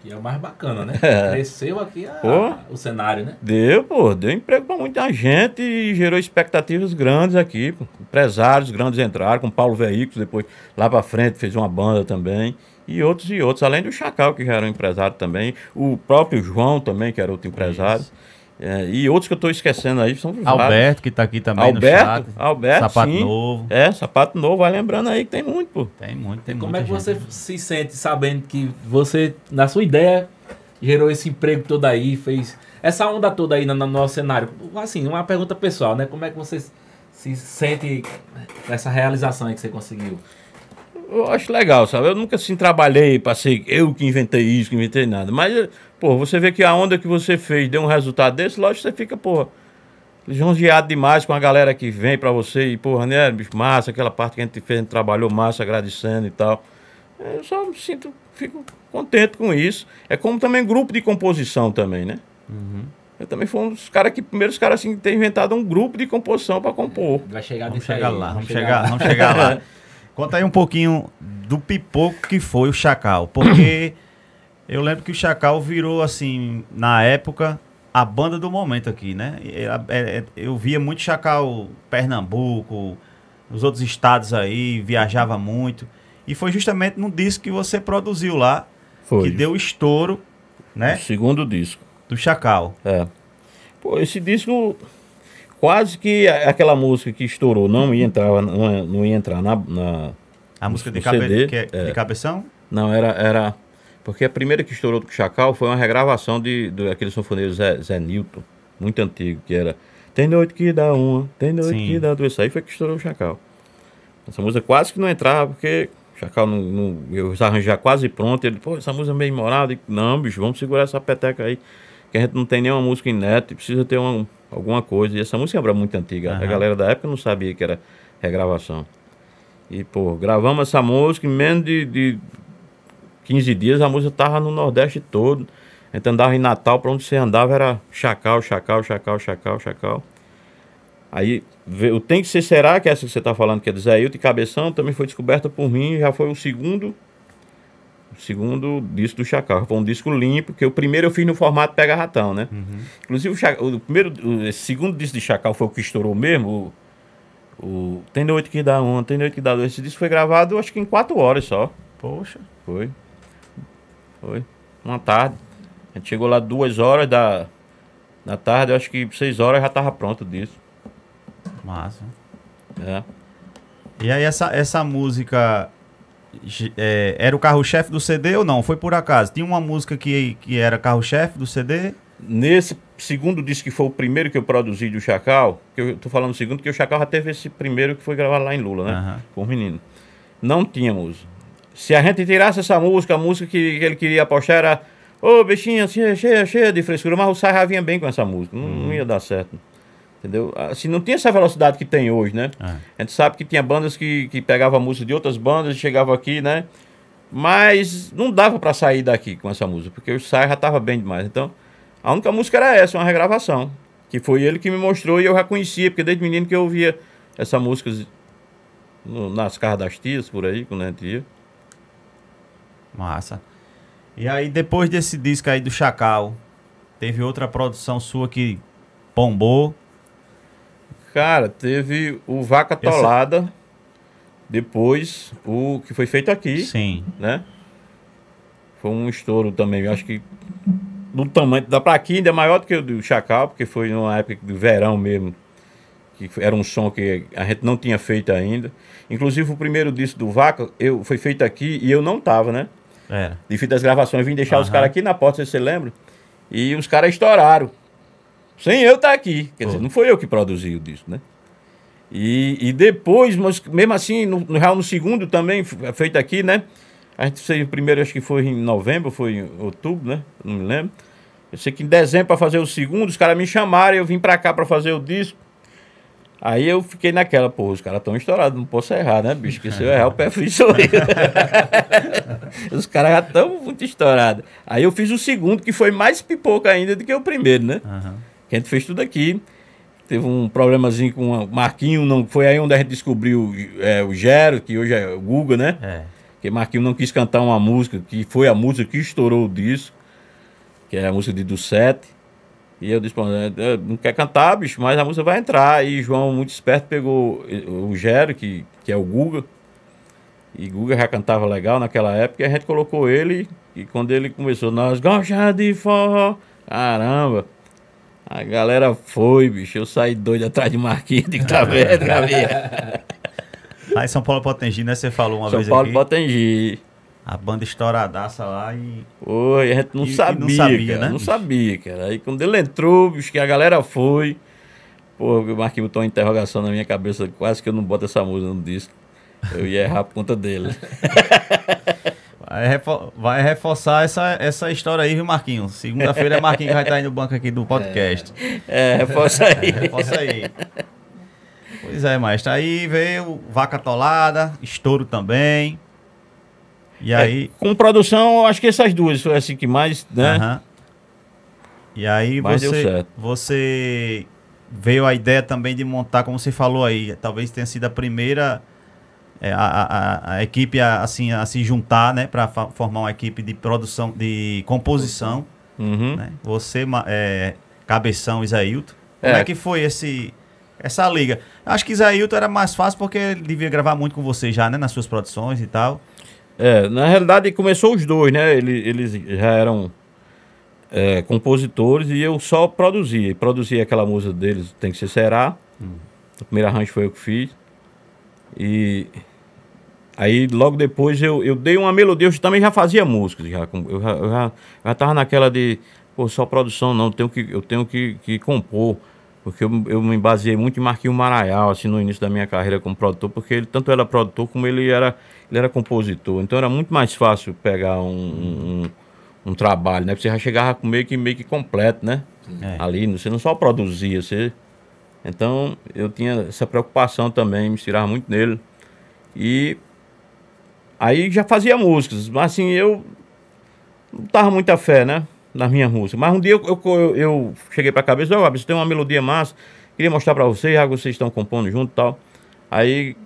Que é o mais bacana, né? É. Cresceu aqui a, pô, o cenário, né? Deu, pô. Deu emprego para muita gente e gerou expectativas grandes aqui. Pô. Empresários grandes entraram, com Paulo Veículos, depois lá para frente fez uma banda também. E outros e outros, além do Chacal, que já era um empresário também. O próprio João também, que era outro empresário. Isso. É, e outros que eu estou esquecendo aí são vários. Alberto, que está aqui também Alberto, Alberto, Sapato sim. Novo. É, Sapato Novo, vai lembrando aí que tem muito, pô. Tem muito, tem muito. Como é que gente. você se sente sabendo que você, na sua ideia, gerou esse emprego todo aí, fez essa onda toda aí no, no nosso cenário? Assim, uma pergunta pessoal, né? Como é que você se sente essa realização aí que você conseguiu? Eu acho legal, sabe? Eu nunca assim trabalhei para ser eu que inventei isso, que inventei nada, mas Pô, você vê que a onda que você fez deu um resultado desse, lógico, você fica, pô, lisonjeado demais com a galera que vem pra você e, porra, né, massa, aquela parte que a gente fez, a gente trabalhou massa, agradecendo e tal. Eu só me sinto, fico contente com isso. É como também grupo de composição também, né? Uhum. Eu também fui um dos caras que, primeiro os caras assim, tem inventado um grupo de composição para compor. Vai chegar vamos chegar aí, lá, vamos chegar, vamos chegar lá. Conta aí um pouquinho do pipoco que foi o Chacal, porque Eu lembro que o Chacal virou, assim, na época, a banda do momento aqui, né? É, é, é, eu via muito Chacal Pernambuco, nos outros estados aí, viajava muito. E foi justamente no disco que você produziu lá, foi. que deu estouro, né? O segundo disco. Do Chacal. É. Pô, esse disco quase que aquela música que estourou não ia entrar, não ia, não ia entrar na, na, A música de, cabe, CD, que é, é. de cabeção? Não, era, era porque a primeira que estourou o Chacal foi uma regravação de, de aquele sanfoneiro Zé, Zé Newton, muito antigo, que era Tem noite que dá uma, tem noite Sim. que dá duas. Isso aí foi que estourou o Chacal. Essa música quase que não entrava, porque Chacal não, não, eu já quase pronto. Ele, pô, essa música é meio morada. não, bicho, vamos segurar essa peteca aí. Que a gente não tem nenhuma música em e precisa ter uma, alguma coisa. E essa música era é muito antiga. Uhum. A galera da época não sabia que era regravação. E, pô, gravamos essa música em menos de, de 15 dias a música tava no Nordeste todo. A gente andava em Natal, para onde você andava era chacal, chacal, chacal, chacal, chacal. Aí o Tem Que Ser Será, que é essa que você está falando, que é do Zé Hilton e Cabeção, também foi descoberta por mim, já foi o segundo o segundo disco do Chacal. Foi um disco limpo, porque o primeiro eu fiz no formato Pega Ratão, né? Uhum. Inclusive o, Chacal, o primeiro, o segundo disco de Chacal foi o que estourou mesmo, o, o Tem Noite Que Dá Um, Tem Noite Que Dá Dois. Esse disco foi gravado acho que em quatro horas só. Poxa. Foi. Foi. Uma tarde. A gente chegou lá duas horas da, da tarde, eu acho que seis horas já tava pronto disso. Massa. É. E aí essa, essa música é, era o carro-chefe do CD ou não? Foi por acaso? Tinha uma música que, que era carro-chefe do CD? Nesse segundo disco que foi o primeiro que eu produzi do Chacal, que eu tô falando segundo, que o Chacal já teve esse primeiro que foi gravado lá em Lula, né? Uhum. Com o menino. Não tinha música. Se a gente tirasse essa música, a música que, que ele queria apostar era Ô, oh, bichinho, assim, cheia, cheia de frescura, mas o Sarra vinha bem com essa música, não, hum. não ia dar certo. Entendeu? Assim, não tinha essa velocidade que tem hoje, né? É. A gente sabe que tinha bandas que, que pegavam música de outras bandas e chegavam aqui, né? Mas não dava para sair daqui com essa música, porque o Sarra tava bem demais. Então, a única música era essa, uma regravação. Que foi ele que me mostrou e eu já conhecia, porque desde menino que eu ouvia essa música no, nas casas das tias, por aí, quando a gente ia. Massa. E aí, depois desse disco aí do Chacal, teve outra produção sua que bombou? Cara, teve o Vaca Tolada, depois o que foi feito aqui. Sim. Né? Foi um estouro também, acho que do tamanho, dá pra aqui ainda é maior do que o do Chacal, porque foi numa época de verão mesmo, que era um som que a gente não tinha feito ainda. Inclusive o primeiro disco do Vaca eu, foi feito aqui e eu não tava, né? É. De fita das gravações. Vim deixar uhum. os caras aqui na porta, se você lembra. E os caras estouraram. Sem eu estar tá aqui. Quer dizer, não foi eu que produzi o disco, né? E, e depois, mas mesmo assim, no, no, no segundo também, é feito aqui, né? A gente fez o primeiro, acho que foi em novembro, foi em outubro, né? Não me lembro. Eu sei que em dezembro, para fazer o segundo, os caras me chamaram, eu vim para cá para fazer o disco. Aí eu fiquei naquela, pô, os caras estão estourados, não posso errar, né, bicho? Que se eu errar, o pé é frio sou eu. os caras já estão muito estourados. Aí eu fiz o segundo, que foi mais pipoca ainda do que o primeiro, né? Uhum. Que a gente fez tudo aqui. Teve um problemazinho com o Marquinho, não, foi aí onde a gente descobriu é, o Gero, que hoje é o Guga, né? É. Que Marquinho não quis cantar uma música, que foi a música que estourou o disco, que é a música de Do Sete. E eu disse, né, não quer cantar, bicho, mas a música vai entrar. E João, muito esperto, pegou o Gero, que, que é o Guga. E Guga já cantava legal naquela época. E a gente colocou ele. E quando ele começou, nós gostamos de forró. Caramba. A galera foi, bicho. Eu saí doido atrás de Marquinhos. de tá vendo, Aí São Paulo Potengi, né? Você falou uma São vez Paulo aqui. São Paulo Potengi a banda estouradaça lá e. Oi, a gente não e, sabia. E não sabia, cara, né? Não sabia, cara. Aí quando ele entrou, bicho, que a galera foi. Pô, o Marquinhos botou uma interrogação na minha cabeça, quase que eu não boto essa música no disco. Eu ia errar por conta dele. Vai, refor vai, reforçar essa, essa história aí, viu, Marquinhos? Segunda-feira Marquinhos vai estar aí no banco aqui do podcast. É, é reforça é, aí. reforça aí. Pois é, maestro. Aí veio Vaca Tolada, estouro também. E aí... É, com produção, acho que essas duas foi assim que mais, né? Uhum. E aí Mas você, você veio a ideia também de montar, como você falou aí, talvez tenha sido a primeira é, a, a, a, equipe a, assim, a se juntar, né? Para formar uma equipe de produção, de composição. Uhum. Né? Você, é, Cabeção Isaílto. Como é. é que foi esse essa liga? Acho que Isaílto era mais fácil porque ele devia gravar muito com você já, né? Nas suas produções e tal. É, na realidade começou os dois, né? Eles, eles já eram é, compositores e eu só produzia. Produzia aquela música deles, Tem Que Ser Será. Hum. O primeiro arranjo foi eu que fiz. E aí logo depois eu, eu dei uma melodia, eu também já fazia músicas, já, eu, já, estava já, já tava naquela de, pô, só produção não, eu tenho que, eu tenho que, que compor. Porque eu, eu me baseei muito em Marquinhos Maraial, assim, no início da minha carreira como produtor, porque ele tanto era produtor como ele era, ele era compositor. Então era muito mais fácil pegar um, um, um trabalho, né? Você já chegava com meio que, meio que completo, né? É. Ali, você não só produzia, você... Então eu tinha essa preocupação também, me inspirava muito nele. E aí já fazia músicas, mas assim, eu não tava muita fé, né? nas minhas músicas. Mas um dia eu, eu, eu cheguei para a cabeça, ó, oh, tem uma melodia massa, queria mostrar para vocês, já vocês estão compondo junto e tal. Aí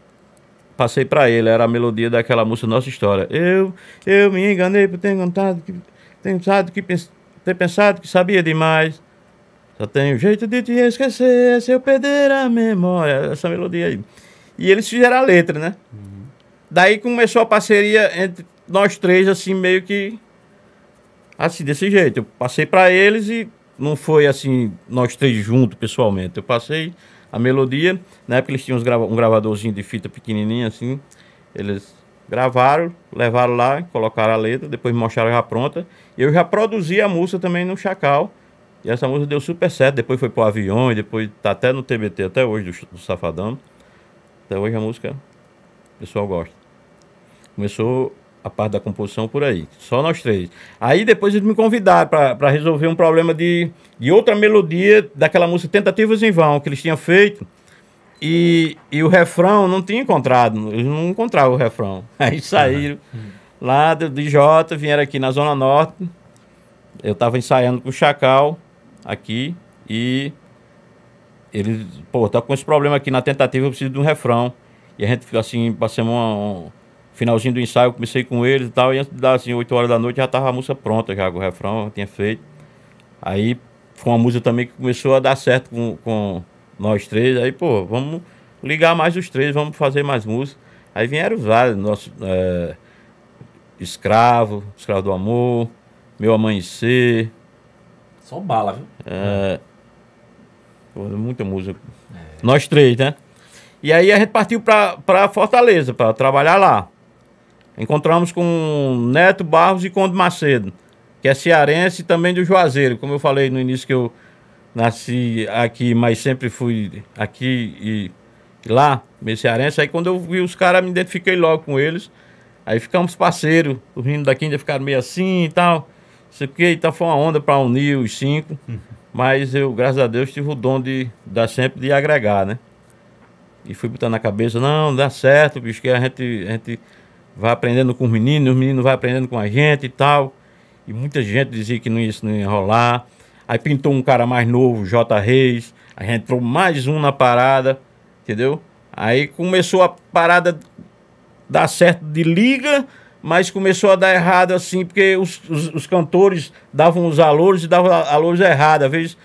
passei para ele, era a melodia daquela música Nossa História. Eu, eu me enganei por ter cantado, que, ter pensado que, ter pensado que sabia demais. Só tem jeito de te esquecer é se eu perder a memória. Essa melodia aí. E eles fizeram a letra, né? Uhum. Daí começou a parceria entre nós três, assim, meio que Assim, desse jeito. Eu passei para eles e não foi assim, nós três juntos pessoalmente. Eu passei a melodia. Na época eles tinham grava um gravadorzinho de fita pequenininho assim. Eles gravaram, levaram lá, colocaram a letra, depois mostraram já pronta. Eu já produzi a música também no Chacal. E essa música deu super certo. Depois foi pro avião e depois tá até no TBT até hoje do, do Safadão. Até hoje a música o pessoal gosta. Começou a parte da composição por aí. Só nós três. Aí depois eles me convidaram para resolver um problema de, de outra melodia daquela música Tentativas em Vão, que eles tinham feito. E, e o refrão não tinha encontrado, eles não encontravam o refrão. Aí saíram uhum. lá do, de Jota, vieram aqui na Zona Norte. Eu estava ensaiando com o Chacal aqui e eles, pô, tá com esse problema aqui na tentativa, eu preciso de um refrão. E a gente ficou assim, passamos uma, uma finalzinho do ensaio eu comecei com eles e tal, e antes das assim 8 horas da noite já tava a música pronta, já o refrão eu tinha feito. Aí foi uma música também que começou a dar certo com, com nós três, aí pô, vamos ligar mais os três, vamos fazer mais música. Aí vieram vários, nosso é, Escravo, Escravo do Amor, Meu Amanhecer. Só bala, viu? É, é. pô, muita música. É. Nós três, né? E aí a gente partiu para Fortaleza para trabalhar lá. Encontramos com Neto Barros e Conde Macedo, que é cearense e também do Juazeiro. Como eu falei no início que eu nasci aqui, mas sempre fui aqui e lá, meio cearense. Aí quando eu vi os caras, me identifiquei logo com eles. Aí ficamos parceiros. Os meninos daqui ainda ficaram meio assim e tal. Isso aqui, então foi uma onda para unir os cinco. Mas eu, graças a Deus, tive o dom de dar sempre de agregar, né? E fui botando na cabeça, não, dá certo, bicho, que a gente, a gente vai aprendendo com os meninos, os meninos vai aprendendo com a gente e tal. E muita gente dizia que não, isso não ia rolar. Aí pintou um cara mais novo, J. Reis. a gente entrou mais um na parada, entendeu? Aí começou a parada dar certo de liga, mas começou a dar errado assim, porque os, os, os cantores davam os alores e davam alores errados. Às vezes,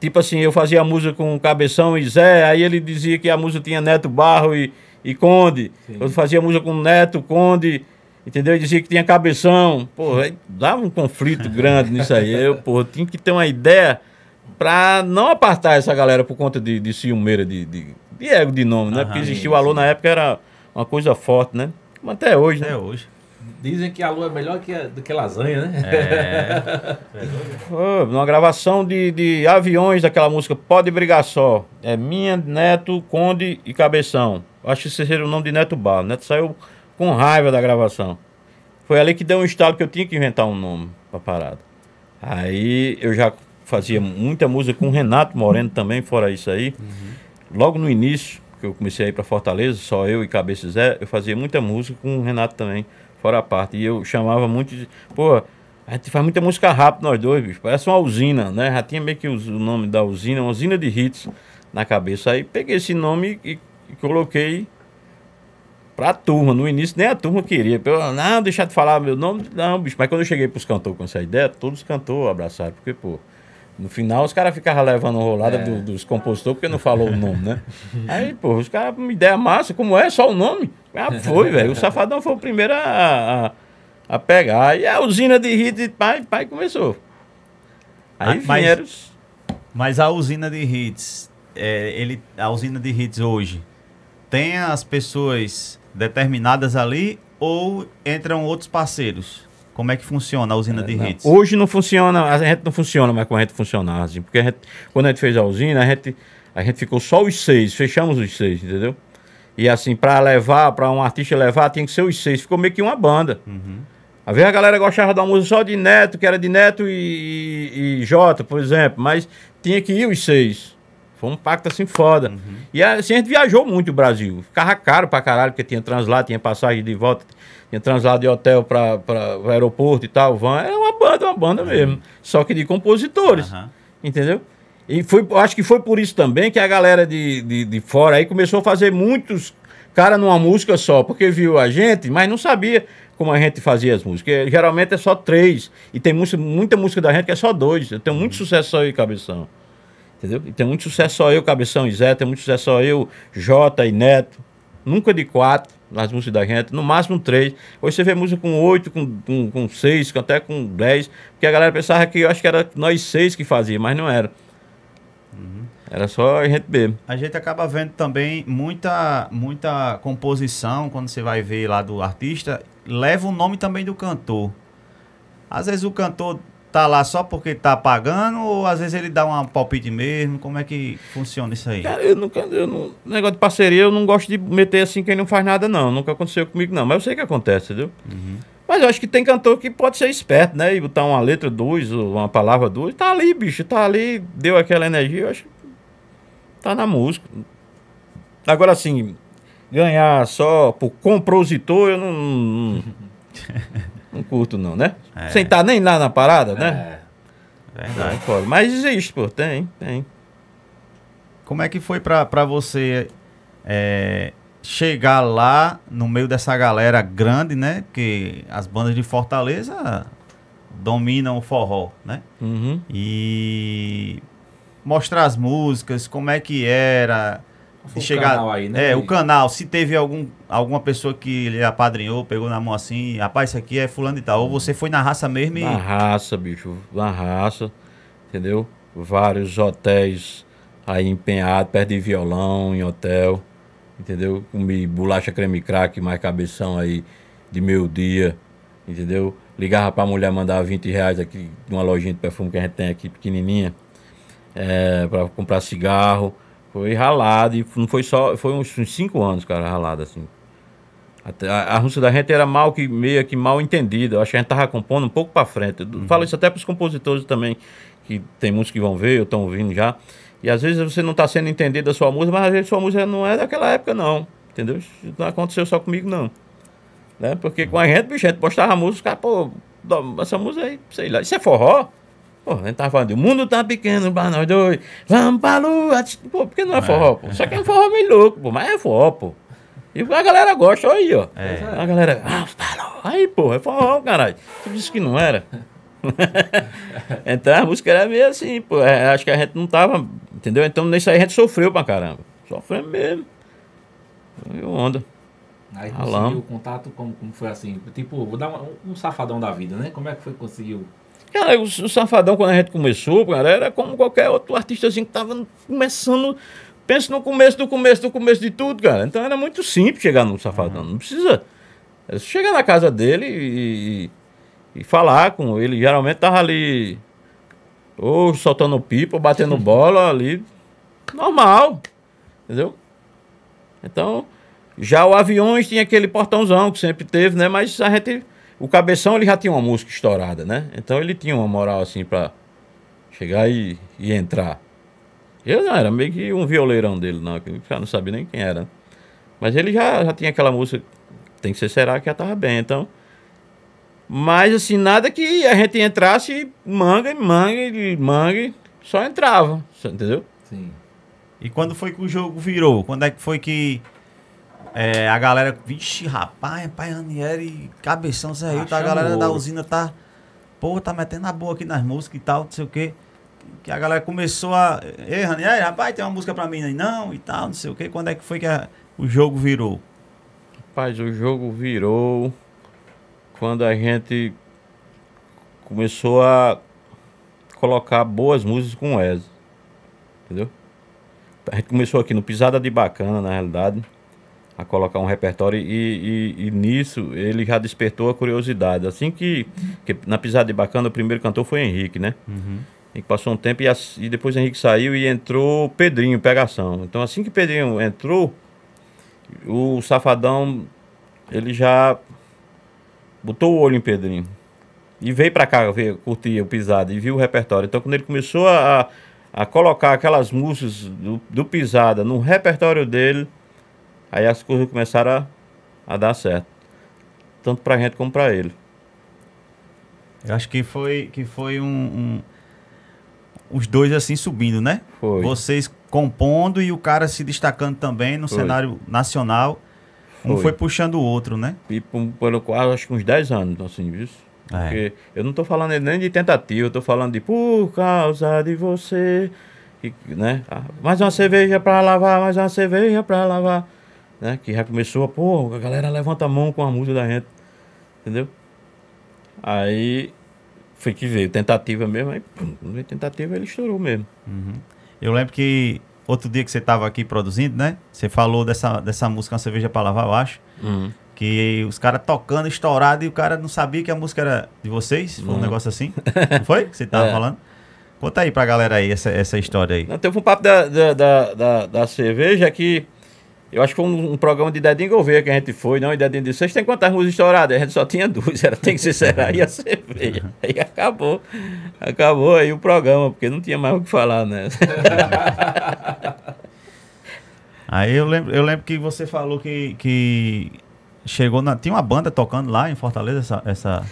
tipo assim, eu fazia música com Cabeção e Zé, aí ele dizia que a música tinha Neto Barro e, e Conde. Sim. Eu fazia música com o Neto, Conde, entendeu? E dizia que tinha cabeção. Pô, dava um conflito grande nisso aí. Eu, pô, tinha que ter uma ideia para não apartar essa galera por conta de, de ciumeira, de, de, de ego de nome, né? Aham, Porque existia o Alô na época, era uma coisa forte, né? Mas até hoje, até né? Até hoje. Dizem que a lua é melhor que a, do que lasanha, né? É. Foi é uma gravação de, de aviões daquela música Pode Brigar Só. É minha, Neto, Conde e Cabeção acho que esse seria o nome de Neto Bar. Neto saiu com raiva da gravação. Foi ali que deu um estalo que eu tinha que inventar um nome pra parada. Aí eu já fazia muita música com o Renato Moreno também, fora isso aí. Uhum. Logo no início, que eu comecei a ir pra Fortaleza, só eu e Cabeça Zé, eu fazia muita música com o Renato também, fora a parte. E eu chamava muito de. Pô, a gente faz muita música rápida nós dois, bicho. Parece uma usina, né? Já tinha meio que o nome da usina, uma usina de hits na cabeça. Aí peguei esse nome e e coloquei pra turma. No início nem a turma queria. Eu, não, deixar de falar meu nome. Não, bicho. Mas quando eu cheguei pros cantores com essa ideia, todos os cantores abraçaram. Porque, pô, no final os caras ficavam levando rolada é. do, dos compositores porque não falou o nome, né? Aí, pô, os caras, uma ideia massa. Como é? Só o nome? Ah, foi, velho. O Safadão foi o primeiro a, a, a pegar. Aí a usina de hit e pai, pai começou. Aí ah, vieram... Mas, mas a usina de hits, é, ele, a usina de hits hoje, mantém as pessoas determinadas ali ou entram outros parceiros? Como é que funciona a usina é, de redes Hoje não funciona, a gente não funciona mais com a gente funcionar, assim, porque a gente, quando a gente fez a usina, a gente, a gente ficou só os seis, fechamos os seis, entendeu? E assim, para levar, para um artista levar, tinha que ser os seis, ficou meio que uma banda. Uhum. Às vezes a galera gostava da música só de Neto, que era de Neto e, e, e Jota, por exemplo, mas tinha que ir os seis. Foi um pacto assim foda. Uhum. E assim, a gente viajou muito o Brasil. Ficava caro pra caralho, porque tinha translado, tinha passagem de volta, tinha translado de hotel pra, pra, pra aeroporto e tal, van. Era uma banda, uma banda uhum. mesmo. Só que de compositores. Uhum. Entendeu? E foi, acho que foi por isso também que a galera de, de, de fora aí começou a fazer muitos caras numa música só, porque viu a gente, mas não sabia como a gente fazia as músicas. Geralmente é só três. E tem muita, muita música da gente que é só dois. Eu tenho muito uhum. sucesso aí, Cabeção. Entendeu? E tem muito sucesso só eu, Cabeção e Zé, tem muito sucesso só eu, Jota e Neto. Nunca de quatro nas músicas da gente, no máximo três. Hoje você vê música com oito, com, com, com seis, com até com dez, porque a galera pensava que eu acho que era nós seis que fazia, mas não era. Uhum. Era só a gente mesmo. A gente acaba vendo também muita, muita composição, quando você vai ver lá do artista, leva o nome também do cantor. Às vezes o cantor tá lá só porque tá pagando ou às vezes ele dá um palpite mesmo? Como é que funciona isso aí? Cara, eu nunca. Eu não, negócio de parceria, eu não gosto de meter assim quem não faz nada, não. Nunca aconteceu comigo, não. Mas eu sei que acontece, viu? Uhum. Mas eu acho que tem cantor que pode ser esperto, né? E botar uma letra, duas, uma palavra, duas. Tá ali, bicho, tá ali, deu aquela energia, eu acho que tá na música. Agora, assim, ganhar só por compositor, eu não... Não curto, não, né? É. estar nem lá na parada, né? é. né? Verdade. mas existe, é pô, tem, tem. Como é que foi para você é, chegar lá no meio dessa galera grande, né? Que as bandas de Fortaleza dominam o forró, né? Uhum. E mostrar as músicas, como é que era, de chegar. Canal aí, né? É, o canal, se teve algum, alguma pessoa que ele apadrinhou, pegou na mão assim, rapaz, isso aqui é fulano e tal. Ou você foi na raça mesmo e. Na raça, bicho, na raça, entendeu? Vários hotéis aí empenhados, perto de violão, em hotel, entendeu? Comi bolacha creme crack, mais cabeção aí de meio dia, entendeu? Ligava pra mulher, mandava 20 reais aqui de uma lojinha de perfume que a gente tem aqui, pequenininha, é, pra comprar cigarro foi ralado, e não foi só. Foi uns, uns cinco anos, cara, ralado, assim. A, a, Rússia da gente era mal que meia que mal entendida. Eu acho que a gente tava compondo um pouco para frente. Eu uhum. falo isso até para os compositores também, que tem muitos que vão ver, ou estão ouvindo já. E às vezes você não está sendo entendido da sua música, mas às vezes sua música não é daquela época, não. Entendeu? Isso não aconteceu só comigo, não. Né? Porque com a gente, bicho, a gente postava a música, cara, pô, essa música aí, sei lá, isso é forró? Pô, a gente tava falando, o mundo tá pequeno pra nós dois, vamos pra lua. Pô, porque não é forró, é. pô? Só que é um forró meio louco, pô, mas é forró, pô. E a galera gosta, olha aí, ó. É. A galera, ah, falou. Aí, pô, é forró, caralho. Tu disse que não era. então a música era meio assim, pô. É, acho que a gente não tava, entendeu? Então nisso aí a gente sofreu pra caramba. sofreu mesmo. E onda. Aí conseguiu o contato, como, como foi assim? Tipo, vou dar um safadão da vida, né? Como é que foi que conseguiu Cara, o, o Safadão, quando a gente começou, cara, era como qualquer outro artistazinho que tava começando. Pensa no começo do começo do começo de tudo, cara. Então era muito simples chegar no Safadão. Uhum. Não precisa. É chegar na casa dele e, e, falar com ele. Geralmente tava ali, ou soltando pipa, ou batendo uhum. bola ali. Normal. Entendeu? Então, já o aviões tinha aquele portãozão que sempre teve, né? Mas a gente o Cabeção ele já tinha uma música estourada, né? Então ele tinha uma moral assim pra chegar e, e entrar. Eu não era meio que um violeirão dele, não. Eu não sabia nem quem era. Né? Mas ele já, já tinha aquela música Tem que ser será que já tava bem, então. Mas assim, nada que a gente entrasse manga e manga e manga, só entrava, entendeu? Sim. E quando foi que o jogo virou? Quando é que foi que é, a galera, vixe, rapaz, pai Anieri, cabeção, Zé Hilton, tá? a galera da usina tá, pô, tá metendo a boa aqui nas músicas e tal, não sei o quê. Que a galera começou a. Ei, Ranieri, rapaz, tem uma música pra mim aí, não, e tal, não sei o quê. Quando é que foi que a, o jogo virou? Rapaz, o jogo virou quando a gente começou a colocar boas músicas com o Wesley. Entendeu? A gente começou aqui no Pisada de Bacana, na realidade a colocar um repertório e, e, e, nisso ele já despertou a curiosidade. Assim que, que na Pisada de Bacana o primeiro cantor foi Henrique, né? Uhum. E passou um tempo e, e depois Henrique saiu e entrou Pedrinho, pegação. Então assim que Pedrinho entrou, o Safadão ele já botou o olho em Pedrinho. E veio para cá ver, curtir o Pisada e viu o repertório. Então quando ele começou a, a colocar aquelas músicas do, do Pisada no repertório dele Aí as coisas começaram a, a dar certo. Tanto pra gente como pra ele. Eu acho que foi, que foi um, um os dois assim subindo, né? Foi. Vocês compondo e o cara se destacando também no foi. cenário nacional. Um foi. foi puxando o outro, né? E pelo qual acho que uns 10 anos, assim, isso. É. Porque eu não estou falando nem de tentativa, eu tô falando de por causa de você. E, né? Ah, mais uma cerveja para lavar, mais uma cerveja para lavar né? Que já começou a, pô, a galera levanta a mão com a música da gente, entendeu? Aí foi que veio, tentativa mesmo, aí pum, tentativa ele estourou mesmo. Uhum. Eu lembro que outro dia que você estava aqui produzindo, né? Você falou dessa, dessa música, uma cerveja pra lavar, eu acho. Uhum. Que os caras tocando, estourado, e o cara não sabia que a música era de vocês. Foi uhum. um negócio assim. Não foi? você tava é. falando? Conta aí pra galera aí essa, essa história aí. Não, teve um papo da, da, da, da, da cerveja que eu acho que foi um, um programa de Dedinho Gouveia que a gente foi, não, e Dedinho disse, vocês têm quantas músicas estouradas? A gente só tinha duas, era tem que ser será, e a cerveja. E uhum. acabou, acabou aí o programa, porque não tinha mais o que falar, né? aí eu lembro, eu lembro que você falou que, que chegou na... Tinha uma banda tocando lá em Fortaleza, essa... essa...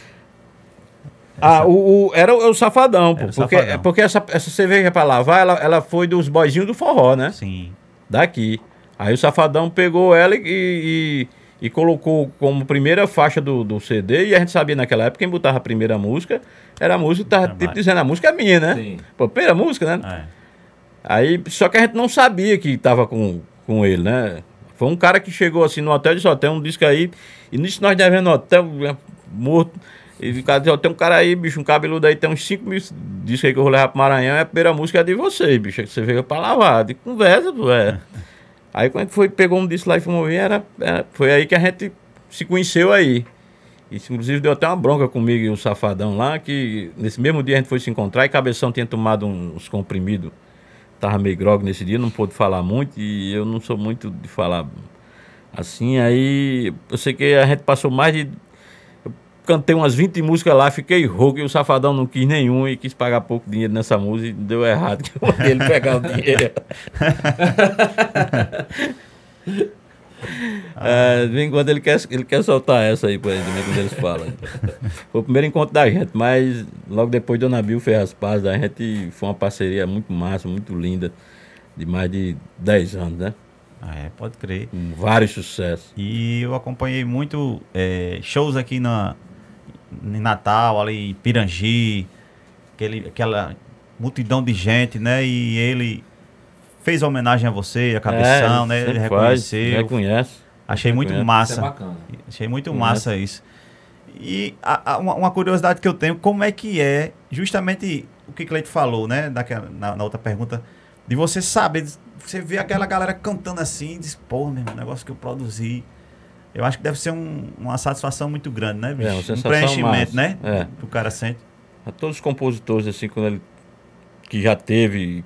Ah, o, o, era o, é o Safadão, porque, safadão. porque essa, essa cerveja pra lavar, ela, ela foi dos boizinhos do forró, né? Sim. Daqui. Aí o Safadão pegou ela e, e, e colocou como primeira faixa do, do, CD. E a gente sabia naquela época quem botava a primeira música era a música, tava tipo dizendo, a música é minha, né? Sim. Pô, primeira música, né? É. Aí, só que a gente não sabia que tava com, com ele, né? Foi um cara que chegou assim no hotel e disse, ó, tem um disco aí. E nisso nós devemos hotel, é, morto. E o cara disse, ó, tem um cara aí, bicho, um cabeludo aí, tem uns 5 mil discos aí que eu vou levar pro Maranhão. E é a primeira música é de vocês, bicho. É que você veio pra lavar. De conversa, tu é. Aí quando a gente foi, pegou um disco lá e fomos ver, era, era, foi aí que a gente se conheceu aí. Isso, inclusive, deu até uma bronca comigo e um safadão lá, que nesse mesmo dia a gente foi se encontrar e Cabeção tinha tomado uns comprimidos. Tava meio grog nesse dia, não pôde falar muito e eu não sou muito de falar assim. Aí eu sei que a gente passou mais de cantei umas 20 músicas lá, fiquei rouco e o Safadão não quis nenhum e quis pagar pouco dinheiro nessa música e deu errado que eu mandei ele pegar o dinheiro. ah, de enquanto ele quer, ele quer soltar essa aí, por exemplo, quando eles falam. Foi o primeiro encontro da gente, mas logo depois Dona Bill fez as pazes da gente foi uma parceria muito massa, muito linda, de mais de 10 anos, né? Ah, é, pode crer. vários sucessos. E eu acompanhei muito é, shows aqui na, em Natal, ali em Pirangi, aquele, aquela multidão de gente, né? E ele fez homenagem a você, a é, cabeção, é, né? Ele reconheceu. Faz, reconhece. Achei reconhece. muito massa. É Achei muito reconhece. massa isso. E a, a, uma, curiosidade que eu tenho, como é que é justamente o que Cleito falou, né? Daquela, na, na outra pergunta, de você saber, você vê aquela galera cantando assim, diz, pô, meu, o negócio que eu produzi eu acho que deve ser um, uma satisfação muito grande, né, bicho? É, uma sensação um preenchimento, massa. né? É. Que o cara sente. A todos os compositores, assim, quando ele que já teve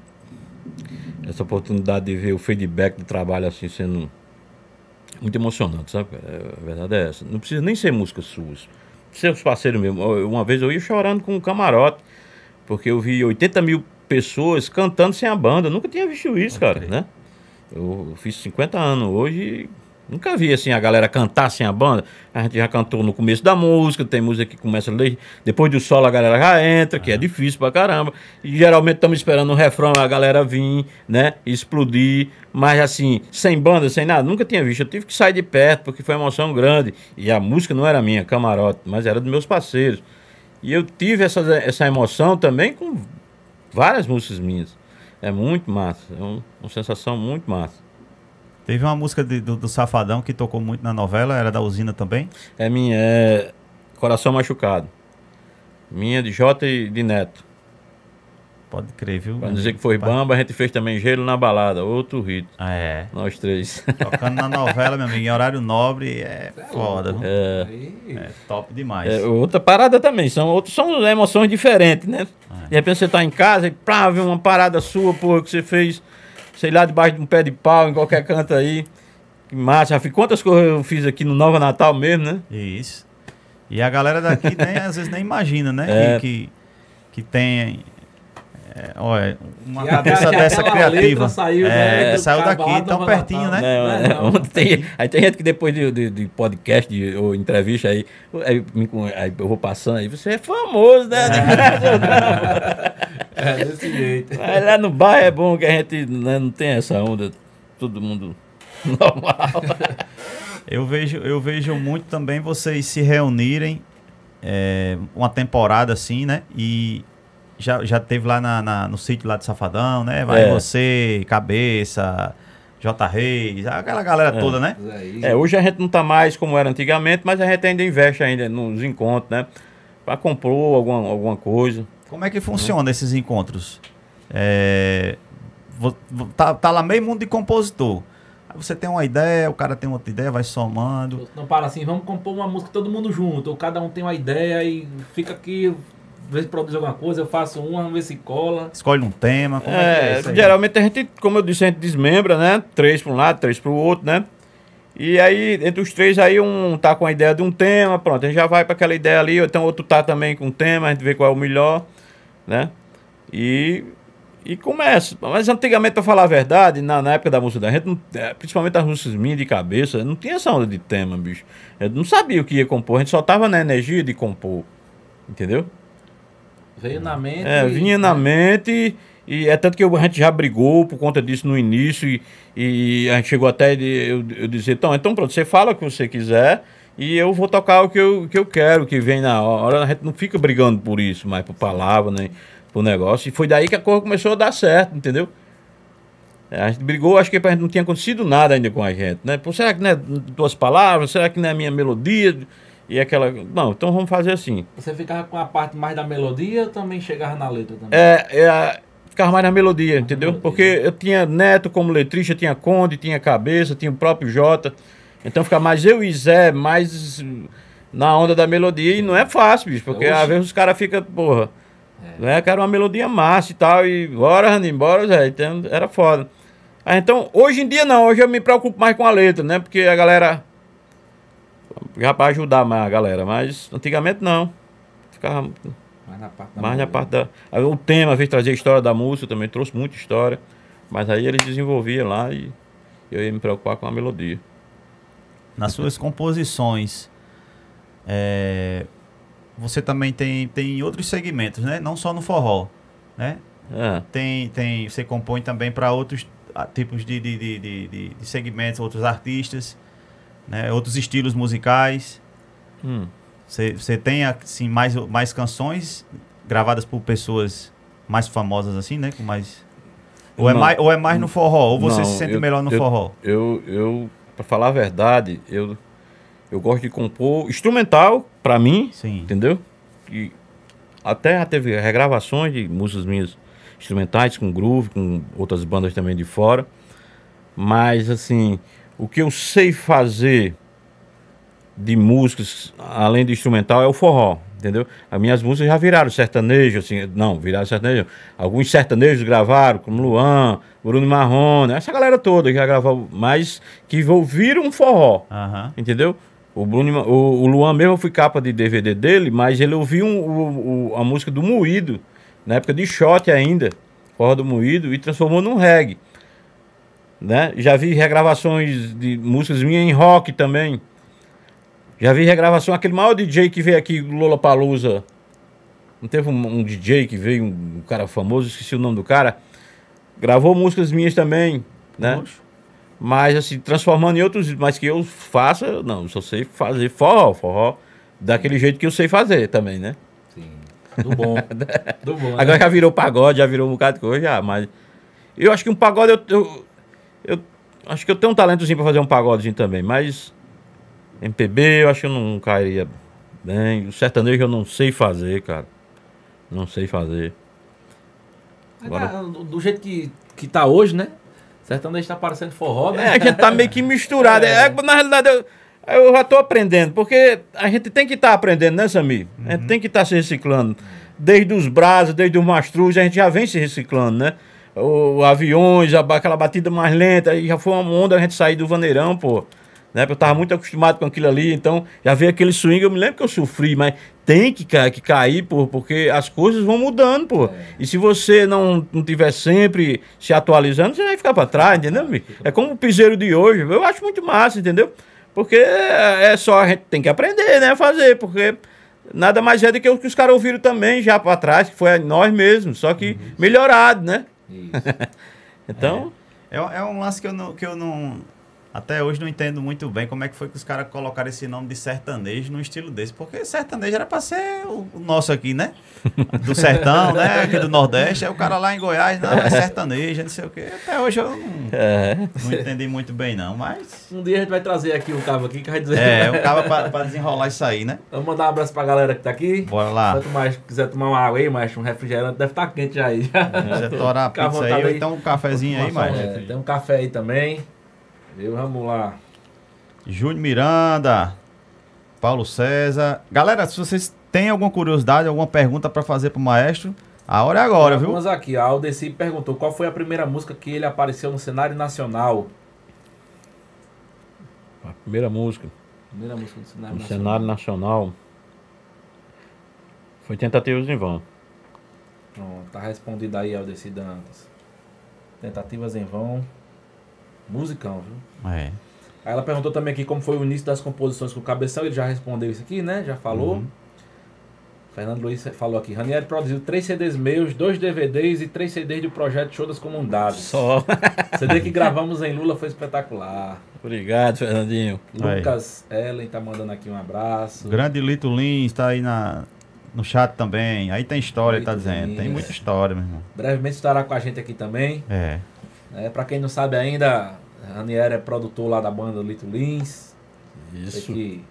essa oportunidade de ver o feedback do trabalho assim sendo muito emocionante, sabe? É, a verdade é essa. Não precisa nem ser música suas. Seus parceiros mesmo. Uma vez eu ia chorando com um camarote, porque eu vi 80 mil pessoas cantando sem a banda. nunca tinha visto isso, cara, né? Eu fiz 50 anos hoje Nunca vi assim a galera cantar sem a banda. A gente já cantou no começo da música, tem música que começa depois do solo a galera já entra, que é, é. difícil pra caramba. E geralmente estamos esperando um refrão, a galera vir, né, explodir. Mas assim, sem banda, sem nada, nunca tinha visto. Eu tive que sair de perto porque foi uma emoção grande. E a música não era minha, camarote, mas era dos meus parceiros. E eu tive essa, essa emoção também com várias músicas minhas. É muito massa, é um, uma sensação muito massa. Teve uma música de, do, do, Safadão que tocou muito na novela, era da usina também? É minha, é Coração Machucado. Minha de Jota e de Neto. Pode crer, viu? Pra dizer que foi Pai. bamba, a gente fez também Gelo na Balada, outro rito. Ah, é. Nós três. Tocando na novela, meu amigo, em horário nobre é, é foda. É, é top demais. É, outra parada também, são, outros, são emoções diferentes, né? É. De repente você tá em casa e pá, vê uma parada sua, porra, que você fez sei lá, debaixo de um pé de pau, em qualquer canto aí. Que massa, já fiz quantas coisas eu fiz aqui no Nova Natal mesmo, né? Isso. E a galera daqui nem, às vezes nem imagina, né? É. Que, que tem é, olha, uma e cabeça dessa criativa. Saiu, é, né, saiu daqui, tão pertinho, né? né? Não, não. Tem, aí tem gente que depois de, de, de podcast de, ou entrevista aí, aí, aí, eu vou passando aí, você é famoso, né? É, é desse jeito. Mas lá no bairro é bom que a gente né, não tem essa onda, todo mundo normal. eu vejo, eu vejo muito também vocês se reunirem é, uma temporada assim, né? E já, já teve lá na, na, no sítio lá de Safadão, né? Vai é. você, cabeça. J. Reis, aquela galera é. toda, né? É, é hoje a gente não tá mais como era antigamente, mas a gente ainda investe ainda nos encontros, né? Pra comprou alguma, alguma coisa. Como é que funciona uhum. esses encontros? É, tá, tá lá meio mundo de compositor. Aí você tem uma ideia, o cara tem outra ideia, vai somando. Não para assim, vamos compor uma música todo mundo junto, ou cada um tem uma ideia e fica aqui vez se produz alguma coisa, eu faço uma, vamos ver se cola. Escolhe um tema, como é, é, é Geralmente a gente, como eu disse, a gente desmembra, né? Três para um lado, três para o outro, né? E aí, entre os três, aí um tá com a ideia de um tema, pronto, a gente já vai para aquela ideia ali, ou então outro tá também com um tema, a gente vê qual é o melhor, né? E, e começa. Mas antigamente, para falar a verdade, na, na época da música da gente, é, principalmente as músicas minhas de cabeça, não tinha essa onda de tema, bicho. Eu não sabia o que ia compor, a gente só tava na energia de compor, entendeu? Veio na mente. É, vinha e... na né? mente. E é tanto que a gente já brigou por conta disso no início. E, e a gente chegou até de, eu, eu dizer, então, então pronto, você fala o que você quiser e eu vou tocar o que eu, que eu quero, que vem na hora. A gente não fica brigando por isso, mas por palavra, nem né, por negócio. E foi daí que a coisa começou a dar certo, entendeu? A gente brigou, acho que não tinha acontecido nada ainda com a gente, né? Pô, será que não é duas palavras? Será que não é a minha melodia? E aquela. Não, então vamos fazer assim. Você ficava com a parte mais da melodia ou também chegava na letra também? É, é ficava mais na melodia, entendeu? Melodia. Porque eu tinha Neto como letrista, tinha Conde, tinha Cabeça, tinha o próprio Jota. Então ficava mais eu e Zé, mais na onda da melodia. E não é fácil, bicho, porque às vezes os caras ficam, porra. É. Né, cara, uma melodia massa e tal, e bora, Rani, bora, Zé. Então, era foda. Ah, então, hoje em dia não, hoje eu me preocupo mais com a letra, né? Porque a galera já para ajudar mais a galera, mas antigamente não. Ficava mais na parte da. Mais na parte né? da aí, o tema, às vezes trazia história da música, também trouxe muita história, mas aí eles desenvolviam lá e eu ia me preocupar com a melodia. Nas suas composições, é, você também tem, tem outros segmentos, né? Não só no forró, né? É. Tem, tem, você compõe também para outros ah, tipos de de, de, de, de segmentos, outros artistas né? outros estilos musicais. Hum. Você hum. tem assim, mais, mais canções gravadas por pessoas mais famosas, assim, né? Com mais... Ou, é mais, ou é mais no forró? Ou você não, se sente eu, melhor no eu, forró? Eu, eu, pra falar a verdade, eu, eu gosto de compor instrumental, pra mim, Sim. entendeu? E até já teve regravações de músicas minhas instrumentais, com groove, com outras bandas também de fora. Mas, assim, o que eu sei fazer de músicas, além de instrumental, é o forró, entendeu? As minhas músicas já viraram sertanejo, assim, não, viraram sertanejo. Alguns sertanejos gravaram, como Luan, Bruno Marrone, essa galera toda que já gravou, mas que um forró, entendeu? O, Bruno, o, o, Luan mesmo foi fui capa de DVD dele, mas ele ouviu um, o, o, a música do Moído, na época de shot ainda, forró do Moído, e transformou num reggae né? Já vi regravações de músicas minhas em rock também. Já vi regravação, aquele maior DJ que veio aqui, Lola Palusa. Não teve um, um, DJ que veio, um, cara famoso, esqueci o nome do cara. Gravou músicas minhas também, né? Nossa. Mas assim, transformando em outros, mas que eu faça, não, só sei fazer forró, forró, daquele jeito que eu sei fazer também, né? Sim. Do bom. do bom. Agora né? já virou pagode, já virou um bocado de coisa, já, mas. Eu acho que um pagode eu, eu eu acho que eu tenho um talentozinho para fazer um pagodezinho também, mas MPB eu acho que eu não cairia bem. O sertanejo eu não sei fazer, cara. Não sei fazer. Agora... do jeito que, que tá hoje, né? Sertanejo tá parecendo forró, né? É, a gente tá meio que misturado. É. É, na realidade, eu, eu já tô aprendendo, porque a gente tem que estar tá aprendendo, né, Samir? Uhum. A gente uhum. tem que estar tá se reciclando. Desde os braços, desde os mastruz, a gente já vem se reciclando, né? o, aviões, aquela batida mais lenta, aí já foi uma onda a gente sair do vaneirão, pô. Né? Eu tava muito acostumado com aquilo ali, então já veio aquele swing, eu me lembro que eu sofri, mas tem que, que cair, pô, porque as coisas vão mudando, pô. É. E se você não, não tiver sempre se atualizando, você vai ficar para trás, entendeu? Ah, amigo? É como o piseiro de hoje, eu acho muito massa, entendeu? Porque é, é só, a gente tem que aprender, né, a fazer, porque nada mais é do que o que os caras ouviram também já para trás, que foi nós mesmos, só que uhum. melhorado, né? Isso. então. É, é, é um lance que eu não. Que eu não até hoje não entendo muito bem como é que foi que os caras colocaram esse nome de sertanejo num estilo desse. Porque sertanejo era pra ser o nosso aqui, né? Do sertão, né? Aqui do Nordeste. Aí é o cara lá em Goiás, não, é sertanejo, é não sei o quê. Até hoje eu não, é. não entendi muito bem, não. Mas. Um dia a gente vai trazer aqui um cabo aqui que vai dizer. É, um cabo é pra, pra desenrolar isso aí, né? Vamos mandar um abraço pra galera que tá aqui. Bora lá. Quanto mais quiser tomar uma água aí, mais um refrigerante, deve estar tá quente já aí. Já torar a pizza aí, aí, ou então um cafezinho aí, mais. É, tem um café aí também. Valeu, vamos lá. Júnior Miranda, Paulo César. Galera, se vocês têm alguma curiosidade, alguma pergunta para fazer para o maestro, a hora é agora, viu? Vamos aqui. A Aldeci perguntou qual foi a primeira música que ele apareceu no cenário nacional. A primeira música. Primeira música do cenário no nacional. cenário nacional. Foi Tentativas em Vão. Pronto, tá respondido aí, Aldeci Dantas. Tentativas em Vão. Musicão, viu? É. Aí ela perguntou também aqui como foi o início das composições com o Cabeção, ele já respondeu isso aqui, né? Já falou. Uhum. Fernando Luiz falou aqui, Ranieri produziu três CDs meus, dois DVDs e três CDs do projeto Show das Comunidades. Só. CD que gravamos em Lula foi espetacular. Obrigado, Fernandinho. Lucas aí. Ellen tá mandando aqui um abraço. Grande Lito Lins tá aí na, no chat também. Aí tem história, Lito ele tá dizendo. Tem muita história, meu irmão. Brevemente estará com a gente aqui também. É. É, para quem não sabe ainda, Ranieri é produtor lá da banda Little Lins. Isso. Que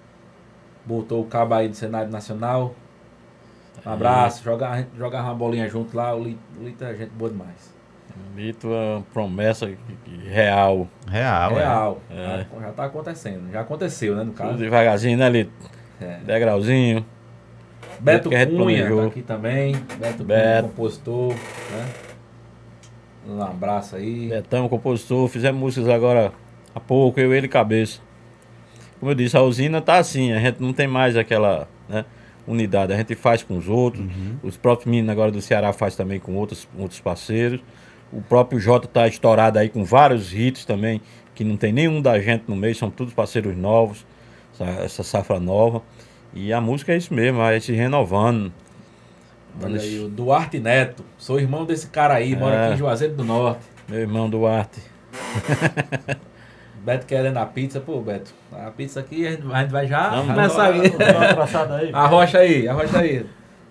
botou o cabo aí do cenário Nacional. Um abraço, é. jogava, uma bolinha junto lá, o Lito é gente boa demais. Lito é uma promessa real. Real, Real, é. é. já, já tá acontecendo, já aconteceu, né, no caso. Tudo devagarzinho, né, Lito? É. Degrauzinho. Beto Cunha tá aqui também, Beto, Beto. Cunha, compositor, né? Um abraço aí. Betão, compositor, fizemos músicas agora há pouco, eu, ele cabeça. Como eu disse, a usina tá assim, a gente não tem mais aquela né, unidade, a gente faz com os outros, uhum. os próprios meninos agora do Ceará faz também com outros, outros parceiros. O próprio Jota tá estourado aí com vários hits também, que não tem nenhum da gente no meio, são todos parceiros novos, essa, essa safra nova. E a música é isso mesmo, vai se renovando. Olha aí, o Duarte Neto. Sou irmão desse cara aí, é. mora aqui em Juazeiro do Norte. Meu irmão Duarte. Beto querendo a pizza, pô, Beto. A pizza aqui a gente, vai já Vamos começar aí. aí. Arrocha aí, arrocha aí.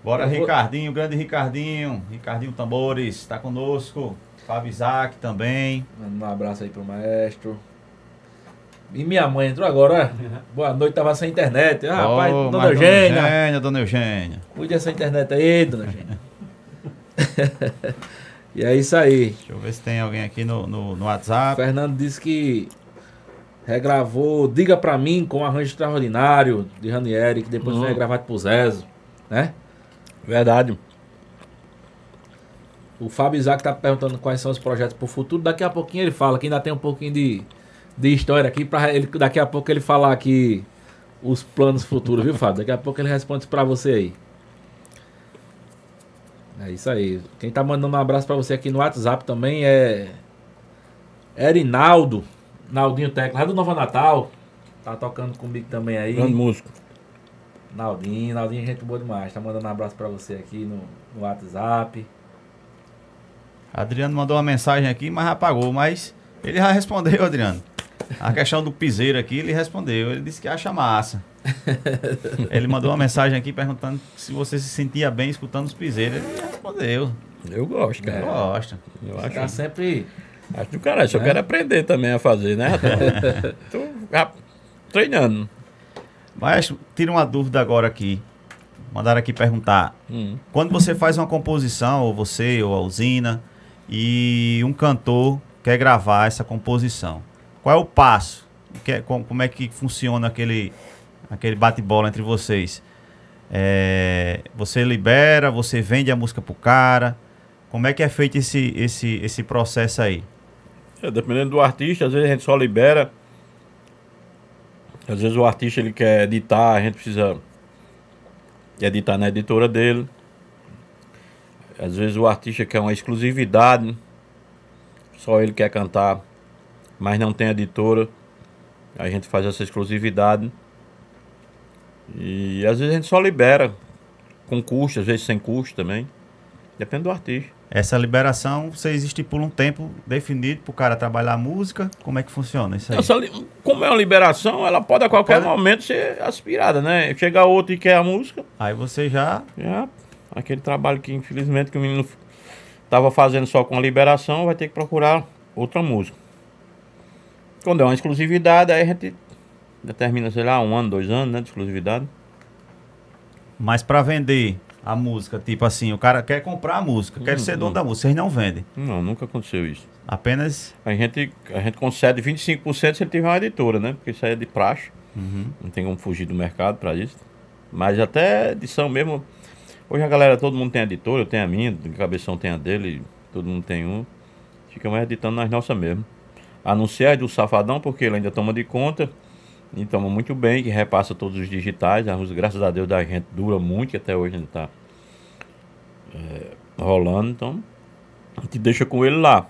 Bora, Ricardinho, grande Ricardinho. Ricardinho Tambores, tá conosco. Fábio Isaac também. Manda um abraço aí pro maestro. E minha mãe entrou agora, né? Boa noite, tava sem internet. Ah, oh, rapaz, dona Eugênia. Dona Eugênia, dona Eugênia. Cuide dessa internet aí, dona Eugênia. e é isso aí. Deixa eu ver se tem alguém aqui no, no, no WhatsApp. Fernando disse que regravou Diga Pra Mim com um arranjo extraordinário de Ranieri, que depois foi uhum. gravado pro Zezo, né? Verdade. O Fábio Isaac tá perguntando quais são os projetos pro futuro. Daqui a pouquinho ele fala que ainda tem um pouquinho de de história aqui para ele daqui a pouco ele falar aqui os planos futuros, viu, Fábio? Daqui a pouco ele responde isso para você aí. É isso aí. Quem tá mandando um abraço para você aqui no WhatsApp também é Erinaldo, Naldinho Tecla, do Nova Natal. Tá tocando comigo também aí. Grande músico. Naldinho, Naldinho gente boa demais. Tá mandando um abraço para você aqui no, no WhatsApp. Adriano mandou uma mensagem aqui, mas apagou, mas ele já respondeu, Adriano. A questão do piseiro aqui, ele respondeu. Ele disse que acha massa. ele mandou uma mensagem aqui perguntando se você se sentia bem escutando os piseiros. Ele respondeu. Eu gosto, cara. Eu gosto. Eu acho acho. Tá sempre. Acho do caralho. Só é. quero aprender também a fazer, né? Estou tô treinando. Mas tira uma dúvida agora aqui. Mandaram aqui perguntar. Hum. Quando você faz uma composição, ou você, ou a usina, e um cantor quer gravar essa composição. Qual é o passo? Que, é, como é que funciona aquele, aquele bate-bola entre vocês? É, você libera, você vende a música pro cara. Como é que é feito esse, esse, esse processo aí? É, dependendo do artista, às vezes a gente só libera. Às vezes o artista ele quer editar, a gente precisa editar na editora dele. Às vezes o artista quer uma exclusividade, só ele quer cantar mas não tem editora. A gente faz essa exclusividade. E às vezes a gente só libera com custo, às vezes sem custo também. Depende do artista. Essa liberação, vocês estipulam um tempo definido para o cara trabalhar a música? Como é que funciona isso aí? Essa, como é uma liberação, ela pode a qualquer pode... momento ser aspirada, né? Chega outro e quer a música. Aí você já... Já, aquele trabalho que infelizmente que o menino estava fazendo só com a liberação, vai ter que procurar outra música. Quando é uma exclusividade, aí a gente determina, sei lá, um ano, dois anos, né, de exclusividade. Mas para vender a música, tipo assim, o cara quer comprar a música, quer hum, ser dono hum. da música, vocês não vendem? Não, nunca aconteceu isso. Apenas? A gente, a gente concede 25% se ele tiver uma editora, né? Porque isso aí é de praxe, uhum. não tem como fugir do mercado para isso. Mas até edição mesmo, hoje a galera, todo mundo tem editora, eu tenho a minha, o Cabeção tem a dele, todo mundo tem um. Fica mais editando nas nossas mesmo. Anunciar do Safadão, porque ele ainda toma de conta. E toma muito bem, que repassa todos os digitais. graças a Deus, da gente dura muito, que até hoje ainda está é, eh, rolando. Então, a gente deixa com ele lá.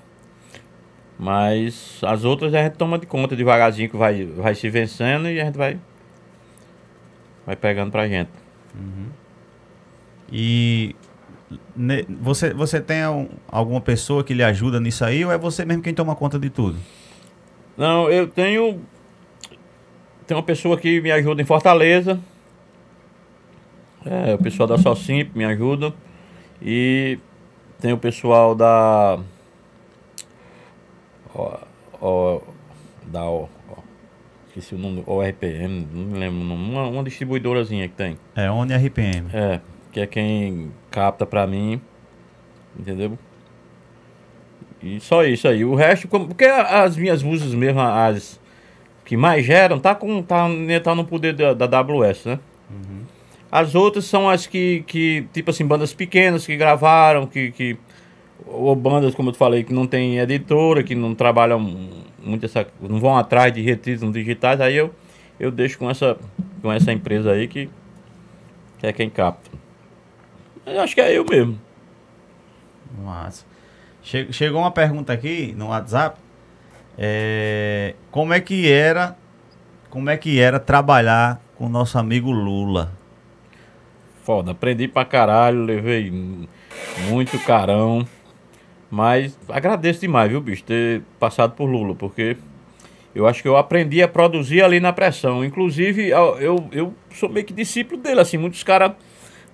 Mas as outras a gente toma de conta devagarzinho, que vai, vai se vencendo e a gente vai, vai pegando pra gente. Uhum. E ne, você, você tem alguma pessoa que lhe ajuda nisso aí ou é você mesmo quem toma conta de tudo? Não, eu tenho. Tem uma pessoa que me ajuda em Fortaleza. É, o pessoal da Socimp me ajuda. E tem o pessoal da. Ó, ó, da. Ó, esqueci o nome. ORPM, não me lembro. Uma, uma distribuidorazinha que tem. É, ONRPM. É, que é quem capta pra mim. Entendeu? E só isso aí. O resto, como, porque as minhas músicas mesmo, as que mais geram, tá, com, tá, né, tá no poder da, da WS, né? Uhum. As outras são as que, que, tipo assim, bandas pequenas que gravaram, que, que. Ou bandas, como eu falei, que não tem editora, que não trabalham muito essa. não vão atrás de retítulos digitais, aí eu, eu deixo com essa, com essa empresa aí que, que é quem capta. Mas acho que é eu mesmo. Massa chegou uma pergunta aqui no WhatsApp. É, como é que era como é que era trabalhar com nosso amigo Lula? Foda, aprendi pra caralho, levei muito carão. Mas agradeço demais, viu, bicho, ter passado por Lula, porque eu acho que eu aprendi a produzir ali na pressão. Inclusive, eu, eu sou meio que discípulo dele, assim, muitos caras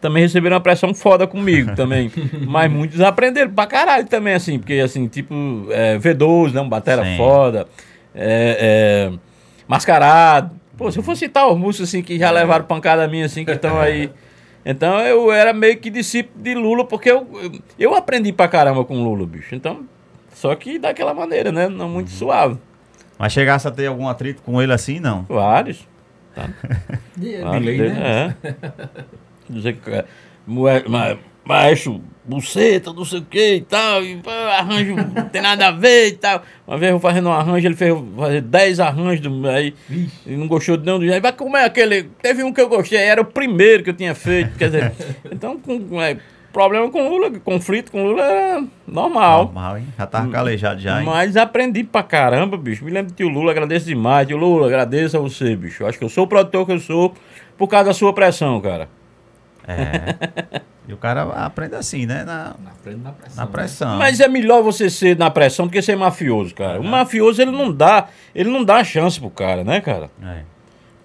também receberam uma pressão foda comigo também. Mas muitos aprenderam pra caralho também, assim, porque assim, tipo, é, V12, né? Um batera Sim. foda. É, é, mascarado. Pô, se eu fosse citar os músicos assim que já é. levaram pancada minha, assim, que estão aí. Então eu era meio que discípulo de Lula, porque eu, eu aprendi pra caramba com Lula, bicho. Então, só que daquela maneira, né? Não muito uhum. suave. Mas chegasse a ter algum atrito com ele assim, não? Vários. Tá. Delay, né? É. dizer que maestro buceta, não sei o que e tal, e arranjo, não tem nada a ver e tal. Uma vez eu fazendo um arranjo, ele fez fazer 10 arranjos, do, aí e não gostou de nenhum dos. Aí, mas como é aquele? Teve um que eu gostei, era o primeiro que eu tinha feito, quer dizer, então com. É, problema com Lula, conflito com Lula era normal. Normal, hein? Já tava calejado já, hein? Mas aprendi pra caramba, bicho. Me lembro que o Lula, agradeço demais. Tio Lula, agradeço a você, bicho. Acho que eu sou o produtor que eu sou por causa da sua pressão, cara. É. e o cara aprende assim, né? Na, aprende na pressão. Na né? pressão. Né? Mas é melhor você ser na pressão do que ser mafioso, cara. É. O né? mafioso, ele não dá, ele não dá chance pro cara, né, cara? É.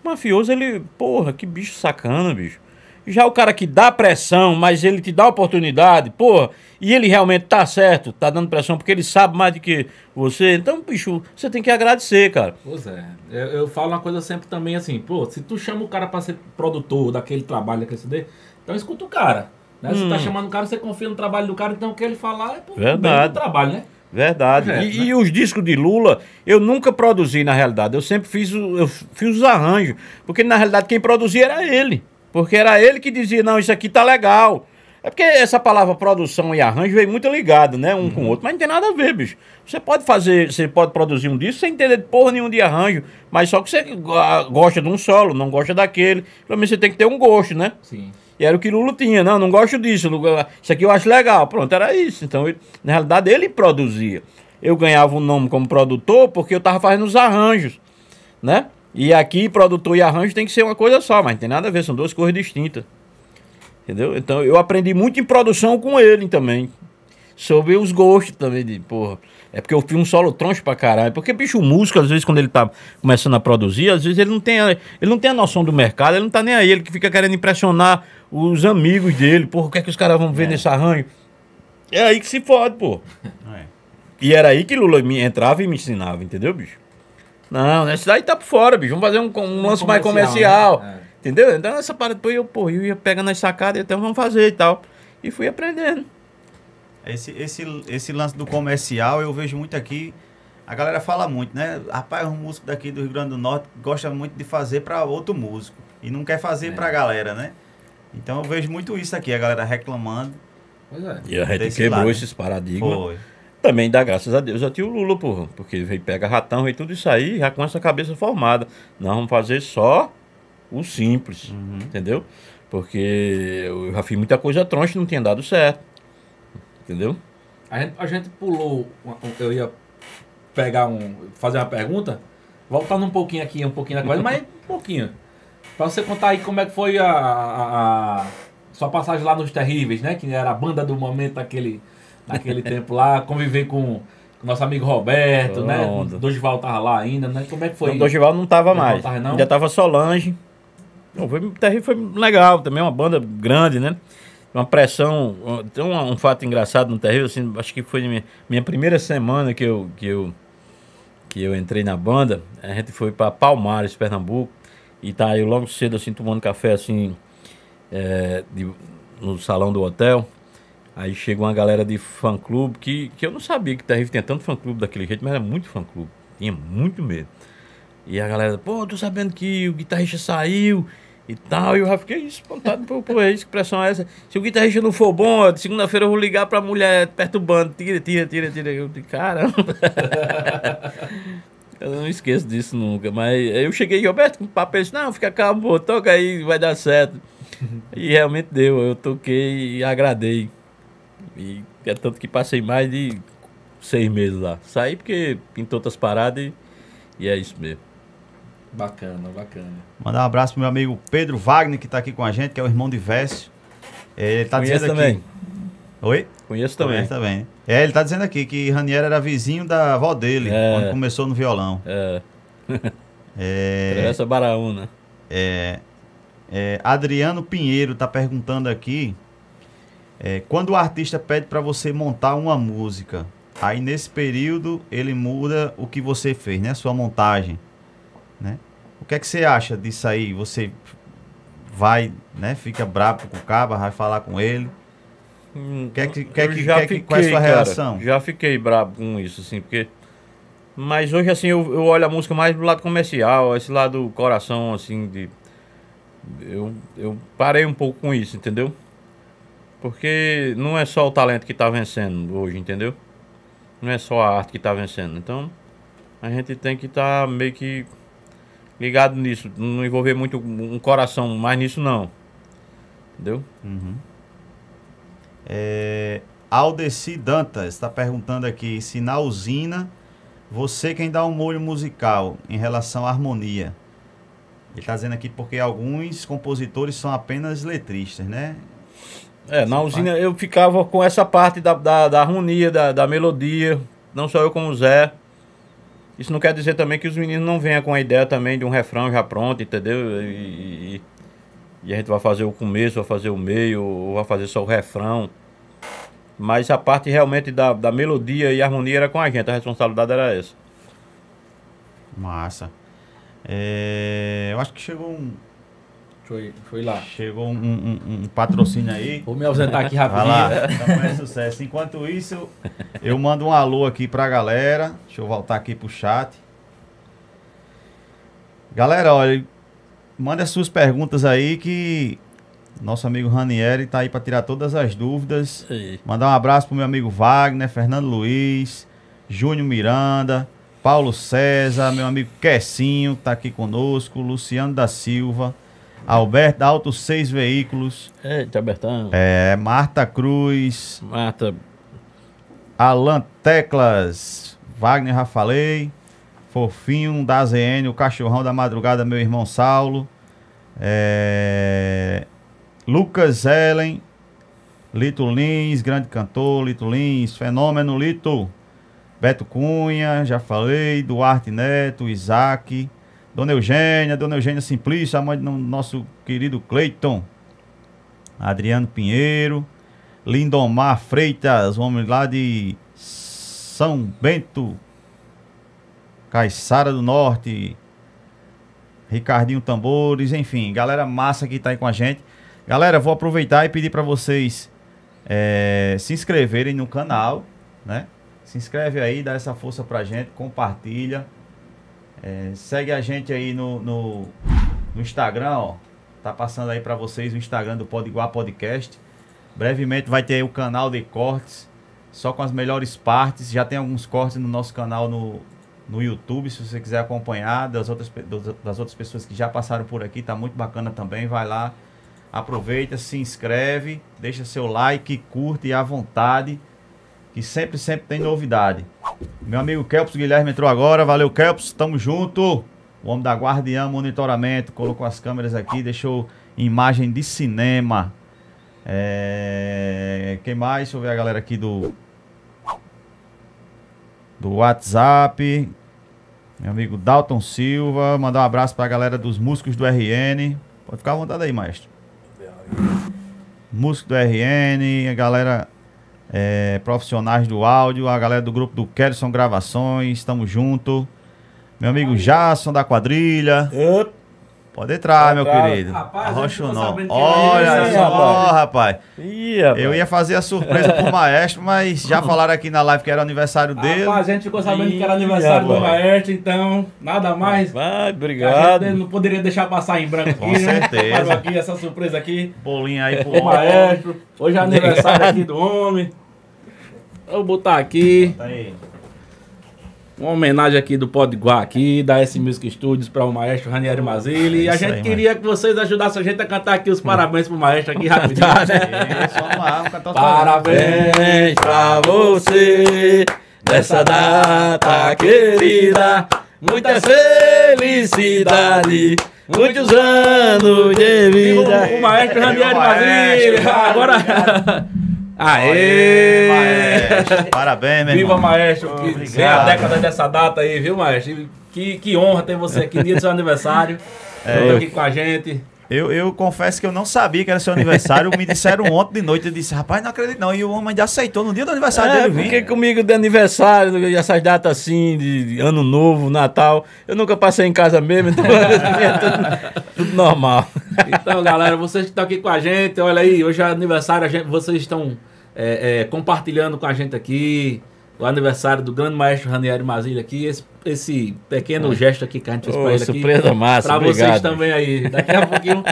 O mafioso, ele, porra, que bicho sacana, bicho. Já o cara que dá pressão, mas ele te dá oportunidade, porra, e ele realmente tá certo, tá dando pressão porque ele sabe mais do que você. Então, bicho, você tem que agradecer, cara. Pois é. Eu, eu falo uma coisa sempre também assim, pô, se tu chama o cara pra ser produtor daquele trabalho, daquele CD, então escuta o cara. Né? Se tu tá hum. chamando o cara, você confia no trabalho do cara, então o que ele falar é pô, Verdade. do trabalho, né? Verdade. É, e, né? e, os discos de Lula, eu nunca produzi, na realidade. Eu sempre fiz, o, eu fiz os arranjos. Porque, na realidade, quem produzia era ele. Porque era ele que dizia, não, isso aqui tá legal. É porque essa palavra produção e arranjo veio muito ligado, né? Um uhum. com o uhum. outro. Mas não tem nada a ver, bicho. Você pode fazer, você pode produzir um disco sem entender porra nenhum de arranjo, mas só que você ah, gosta de um solo, não gosta daquele. Pelo menos você tem que ter um gosto, né? Sim. E era o que Lula tinha, não, não gosto disso, ah, isso aqui eu acho legal. Pronto, era isso. Então, ele, na realidade, ele produzia. Eu ganhava um nome como produtor porque eu tava fazendo os arranjos, né? E aqui, produtor e arranjo tem que ser uma coisa só, mas não tem nada a ver, são duas coisas distintas. Entendeu? Então eu aprendi muito em produção com ele também. Sobre os gostos também de, porra. É porque eu fiz um solo troncho pra caralho. Porque, bicho, o músico, às vezes, quando ele tá começando a produzir, às vezes ele não tem a, ele não tem a noção do mercado, ele não tá nem aí, ele que fica querendo impressionar os amigos dele. Porra, o que é que os caras vão ver é. nesse arranjo? É aí que se fode, pô. É. E era aí que Lula me entrava e me ensinava, entendeu, bicho? Não, nessa né? daí tá por fora, bicho. Vamos fazer um, um é lance mais comercial. Né? É. Entendeu? Então essa parada, depois eu, pô, eu ia pegando as sacadas, então vamos fazer e tal. E fui aprendendo. Esse, esse, esse lance do comercial eu vejo muito aqui. A galera fala muito, né? Rapaz, um músico daqui do Rio Grande do Norte gosta muito de fazer para outro músico. E não quer fazer é. pra galera, né? Então eu vejo muito isso aqui, a galera reclamando. Pois é. E a gente quebrou lado, esses paradigmas. Foi também dá graças a Deus a é tio Lula, porra, porque ele pega ratão, e tudo isso aí, já com essa cabeça formada. Nós vamos fazer só o simples, uhum. entendeu? Porque eu já fiz muita coisa troncha e não tinha dado certo, entendeu? A gente, a gente pulou, eu ia pegar um, fazer uma pergunta, voltando um pouquinho aqui, um pouquinho na coisa, mas um pouquinho. Pra você contar aí como é que foi a, a, a sua passagem lá nos Terríveis, né? Que era a banda do momento, aquele naquele tempo lá, conviver com nosso amigo Roberto, né? Onda. Dorival tava lá ainda, né? Como é que foi? O Dorival não tava mais. Tava, não? Ainda tava Solange. Não, foi, foi legal também, é uma banda grande, né? Uma pressão. Tem um, um fato engraçado no Terrível, assim, acho que foi minha, minha primeira semana que eu, que, eu, que eu entrei na banda. A gente foi para Palmares, Pernambuco. E tá eu logo cedo, assim, tomando café, assim, é, de, no salão do hotel. Aí chegou uma galera de fã-clube que, que eu não sabia que o Terrif tinha tanto fã-clube daquele jeito, mas era muito fã-clube. Tinha muito medo. E a galera, pô, tô sabendo que o guitarrista saiu e tal. E eu já fiquei espantado, pô, pô, é expressão é essa. Se o guitarrista não for bom, segunda-feira eu vou ligar pra mulher perturbando. Tira, tira, tira, tira. Eu falei, caramba. eu não esqueço disso nunca. Mas eu cheguei, Roberto, com o papel, disse, não, fica calmo, toca aí, vai dar certo. e realmente deu. Eu toquei e agradei e é tanto que passei mais de seis meses lá. Saí porque pintou outras paradas e, e é isso mesmo. Bacana, bacana. Mandar um abraço pro meu amigo Pedro Wagner, que tá aqui com a gente, que é o irmão de Vécio. É, ele tá Conheço dizendo também. aqui. Oi? Conheço também. Conheço também. É, ele tá dizendo aqui que Raniel era vizinho da avó dele, é. quando começou no violão. É. é... Travessa Baraúna. É... é. Adriano Pinheiro tá perguntando aqui é, quando o artista pede para você montar uma música, aí nesse período ele muda o que você fez, né? Sua montagem, né? O que é que você acha disso aí? Você vai, né? Fica bravo com o caba, vai falar com ele. Hum, que é que, que, é que, já é que, qual é a sua cara, relação? Já fiquei bravo com isso, assim, porque... Mas hoje, assim, eu, eu olho a música mais do lado comercial, esse lado do coração, assim, de... Eu, eu parei um pouco com isso, entendeu? Porque não é só o talento que está vencendo hoje, entendeu? Não é só a arte que está vencendo. Então, a gente tem que estar tá meio que ligado nisso. Não envolver muito um coração mais nisso, não. Entendeu? Uhum. É, Aldeci Dantas está perguntando aqui se na usina você quem dá um molho musical em relação à harmonia. Ele está dizendo aqui porque alguns compositores são apenas letristas, né? É, na usina parte. eu ficava com essa parte da, da, da harmonia, da, da melodia, não só eu como o Zé. Isso não quer dizer também que os meninos não venham com a ideia também de um refrão já pronto, entendeu? E, e, e a gente vai fazer o começo, vai fazer o meio, ou vai fazer só o refrão. Mas a parte realmente da, da melodia e harmonia era com a gente, a responsabilidade era essa. Massa. É, eu acho que chegou um, foi, foi lá. Chegou um, um, um patrocínio aí. Vou me ausentar aqui rapidinho. Vai lá. Então sucesso. Enquanto isso, eu mando um alô aqui pra galera. Deixa eu voltar aqui pro chat. Galera, olha, manda as suas perguntas aí que nosso amigo Ranieri tá aí para tirar todas as dúvidas. Mandar um abraço pro meu amigo Wagner, Fernando Luiz, Júnior Miranda, Paulo César, meu amigo Quecinho tá aqui conosco, Luciano da Silva. Alberto Alto, seis veículos. Eita, Albertão. É, Marta Cruz. Marta. Alan Teclas. Wagner Rafalei. Fofinho da ZN, o cachorrão da madrugada, meu irmão Saulo. É, Lucas Helen. Lito Lins, grande cantor, Lito Lins, fenômeno, Lito. Beto Cunha, já falei, Duarte Neto, Isaac. Dona Eugênia, Dona Eugênia Simplício, a mãe do nosso querido Cleiton, Adriano Pinheiro, Lindomar Freitas, um homem lá de São Bento, Caiçara do Norte, Ricardinho Tambores, enfim, galera massa que tá aí com a gente. Galera, vou aproveitar e pedir para vocês é, se inscreverem no canal, né? Se inscreve aí, dá essa força pra gente, compartilha. É, segue a gente aí no, no, no, Instagram, ó. Tá passando aí para vocês o Instagram do Podiguar Podcast. Brevemente vai ter o canal de cortes, só com as melhores partes. Já tem alguns cortes no nosso canal no, no YouTube, se você quiser acompanhar, das outras, das outras pessoas que já passaram por aqui, tá muito bacana também. Vai lá, aproveita, se inscreve, deixa seu like, curte à vontade, que sempre, sempre tem novidade. Meu amigo Kelps Guilherme entrou agora. Valeu, Kelps. Tamo junto. O homem da Guardiã Monitoramento colocou as câmeras aqui, deixou imagem de cinema. É... Quem mais? Deixa eu ver a galera aqui do. Do WhatsApp. Meu amigo Dalton Silva. Mandar um abraço pra galera dos músicos do RN. Pode ficar à vontade aí, maestro. É, Músico do RN, a galera é, profissionais do áudio, a galera do grupo do Kelson Gravações, estamos junto. Meu amigo Jasson da quadrilha. Opa! Pode entrar, meu querido. Arrocha o nome. É Olha né, só, rapaz. rapaz. Eu ia fazer a surpresa pro maestro, mas já falaram aqui na live que era aniversário dele. Rapaz, a gente ficou sabendo que era aniversário rapaz. do maestro, então nada mais. Vai, obrigado. não poderia deixar passar em branco aqui, Com né? aqui essa surpresa aqui. Bolinha aí pro maestro. Hoje é aniversário aqui do homem. Vou botar aqui. Bota aí uma homenagem aqui do Podguá aqui, da S Music Studios para o maestro Ranieri Mazzilli. e é a gente aí, queria mas... que vocês ajudassem a gente a cantar aqui os parabéns para o maestro aqui rapidinho. Tá, né? É, parabéns para você nessa data querida. Muita felicidade. Muitos anos de vida. O, maestro Ranieri Mazzilli. Agora Aê! Maestro. Parabéns, meu Viva, irmão. Maestro. Vem a década dessa data aí, viu, Maestro? Que, que honra ter você aqui, dia do seu aniversário. É, aqui com a gente. Eu, eu confesso que eu não sabia que era seu aniversário. Me disseram ontem de noite. Eu disse, rapaz, não acredito não. E o homem já aceitou no dia do aniversário é, dele. Vim. comigo de aniversário, essas datas assim, de ano novo, Natal. Eu nunca passei em casa mesmo. Então, é, é tudo, tudo, normal. Então, galera, vocês que estão aqui com a gente, olha aí, hoje é aniversário, gente, vocês estão é, é, compartilhando com a gente aqui o aniversário do grande maestro Ranieri Mazzilli aqui, esse, esse pequeno é. gesto aqui que a gente fez oh, para ele surpresa aqui. massa, Para vocês também aí. Daqui a pouquinho,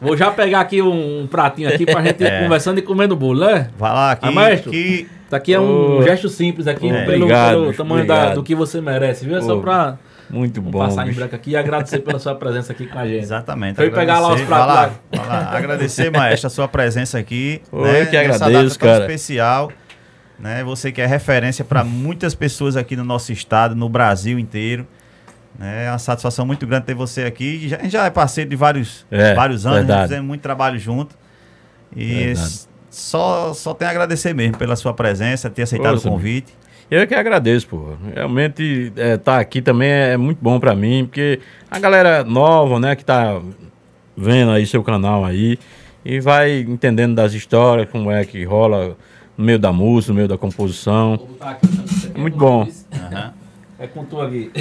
vou já pegar aqui um, um pratinho aqui para a gente ir é. conversando e comendo bolo, né? Vai lá aqui. Ah, maestro, que... Tá aqui é um oh. gesto simples aqui, é. pelo, obrigado, pelo tamanho da, do que você merece, viu? É oh. só para... Muito bom. passar bicho. em branco aqui e agradecer pela sua presença aqui com a gente. Exatamente. Foi pegar lá os pratos. Lá, lá. Agradecer, maestro, a sua presença aqui. né, Eu que agradeço, cara. especial. Né? Você que é referência para muitas pessoas aqui no nosso estado, no Brasil inteiro. Né? É uma satisfação muito grande ter você aqui. Já, já é parceiro de vários, é, vários anos, verdade. fizemos muito trabalho junto. E só, só tenho a agradecer mesmo pela sua presença, ter aceitado Ouça, o convite. Eu que agradeço, pô. Realmente estar é, tá aqui também é, é muito bom para mim, porque a galera nova, né, que tá vendo aí seu canal aí e vai entendendo das histórias, como é que rola no meio da música, no meio da composição. Tá é muito bom. É com tu aqui.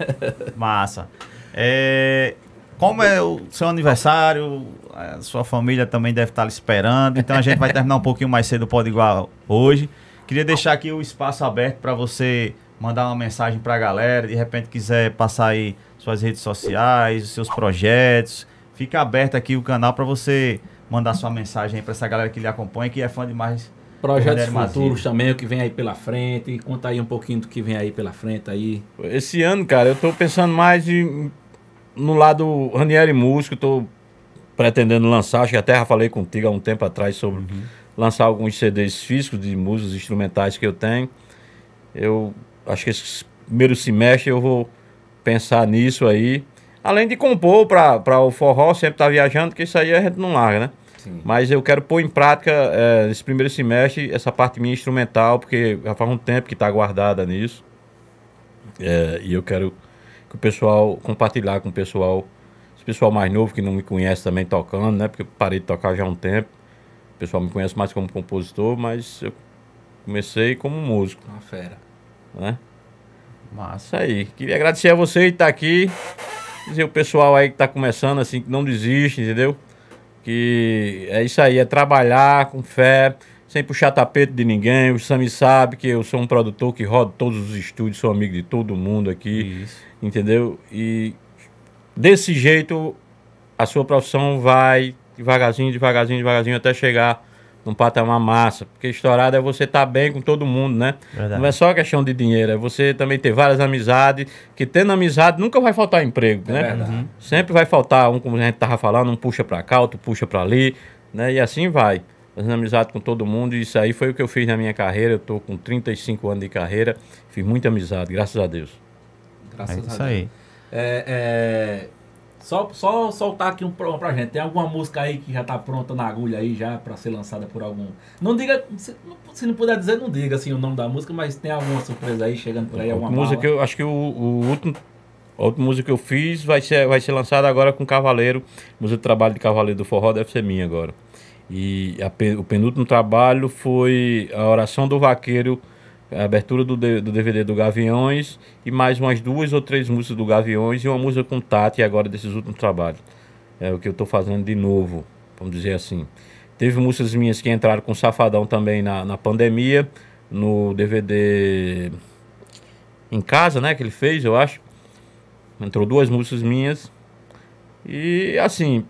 Massa. É, como é o seu aniversário, a sua família também deve estar esperando, então a gente vai terminar um pouquinho mais cedo o Pode Igual hoje. Queria deixar aqui o espaço aberto para você mandar uma mensagem para a galera, de repente quiser passar aí suas redes sociais, os seus projetos. Fica aberto aqui o canal para você mandar sua mensagem para essa galera que lhe acompanha, que é fã demais Projetos é futuros também, o que vem aí pela frente. E conta aí um pouquinho do que vem aí pela frente aí. Esse ano, cara, eu tô pensando mais em, no lado Ranieri Músico, tô pretendendo lançar, acho que até já falei contigo há um tempo atrás sobre uhum. lançar alguns CDs físicos de músicas instrumentais que eu tenho. Eu acho que esse primeiro semestre eu vou pensar nisso aí. Além de compor para o forró, sempre tá viajando, que isso aí a gente não larga, né? Sim. Mas eu quero pôr em prática, é, nesse primeiro semestre, essa parte minha instrumental, porque já faz um tempo que está guardada nisso. É, e eu quero que o pessoal compartilhar com o pessoal, esse pessoal mais novo que não me conhece também tocando, né? Porque eu parei de tocar já há um tempo. O pessoal me conhece mais como compositor, mas eu comecei como músico. Uma fera. Né? Massa aí. Queria agradecer a você que estar tá aqui. Dizer o pessoal aí que está começando, assim, que não desiste, entendeu? que é isso aí, é trabalhar com fé, sem puxar tapete de ninguém. O Sami sabe que eu sou um produtor que roda todos os estúdios, sou amigo de todo mundo aqui, isso. entendeu? E desse jeito a sua profissão vai devagarzinho, devagarzinho, devagarzinho até chegar num patamar massa. Porque estourado é você estar tá bem com todo mundo, né? Verdade. Não é só questão de dinheiro, é você também ter várias amizades, que tendo amizade nunca vai faltar emprego, né? É uhum. Sempre vai faltar um, como a gente tava falando, um puxa para cá, outro puxa para ali, né? E assim vai. Fazendo amizade com todo mundo, e isso aí foi o que eu fiz na minha carreira. Eu estou com 35 anos de carreira, fiz muita amizade, graças a Deus. Graças é isso a Deus. aí. É, é, só, só soltar aqui um programa pra gente. Tem alguma música aí que já tá pronta na agulha aí já pra ser lançada por algum. Não diga. Se não, se não puder dizer, não diga assim o nome da música, mas tem alguma surpresa aí chegando por aí, alguma música. Que eu, acho que o, o último a outra música que eu fiz vai ser, vai ser lançada agora com Cavaleiro. Música de trabalho de Cavaleiro do Forró deve ser minha agora. E a, o penúltimo trabalho foi A Oração do Vaqueiro a abertura do, do DVD do Gaviões e mais umas duas ou três músicas do Gaviões e uma música com Tati agora desses últimos trabalhos. É o que eu estou fazendo de novo, vamos dizer assim. Teve músicas minhas que entraram com Safadão também na, na pandemia, no DVD em casa, né, que ele fez, eu acho. Entrou duas músicas minhas. E assim,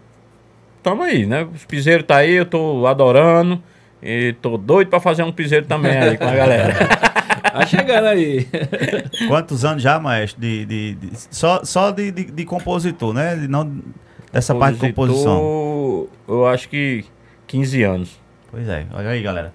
tamo aí, né? Os Piseiro tá aí, eu tô adorando. E tô doido para fazer um piseiro também aí com a galera. tá chegando aí. Quantos anos já, maestro? De, de, de só só de, de, de, compositor, né? De não, dessa compositor, parte de composição. Eu acho que 15 anos. Pois é, olha aí, galera.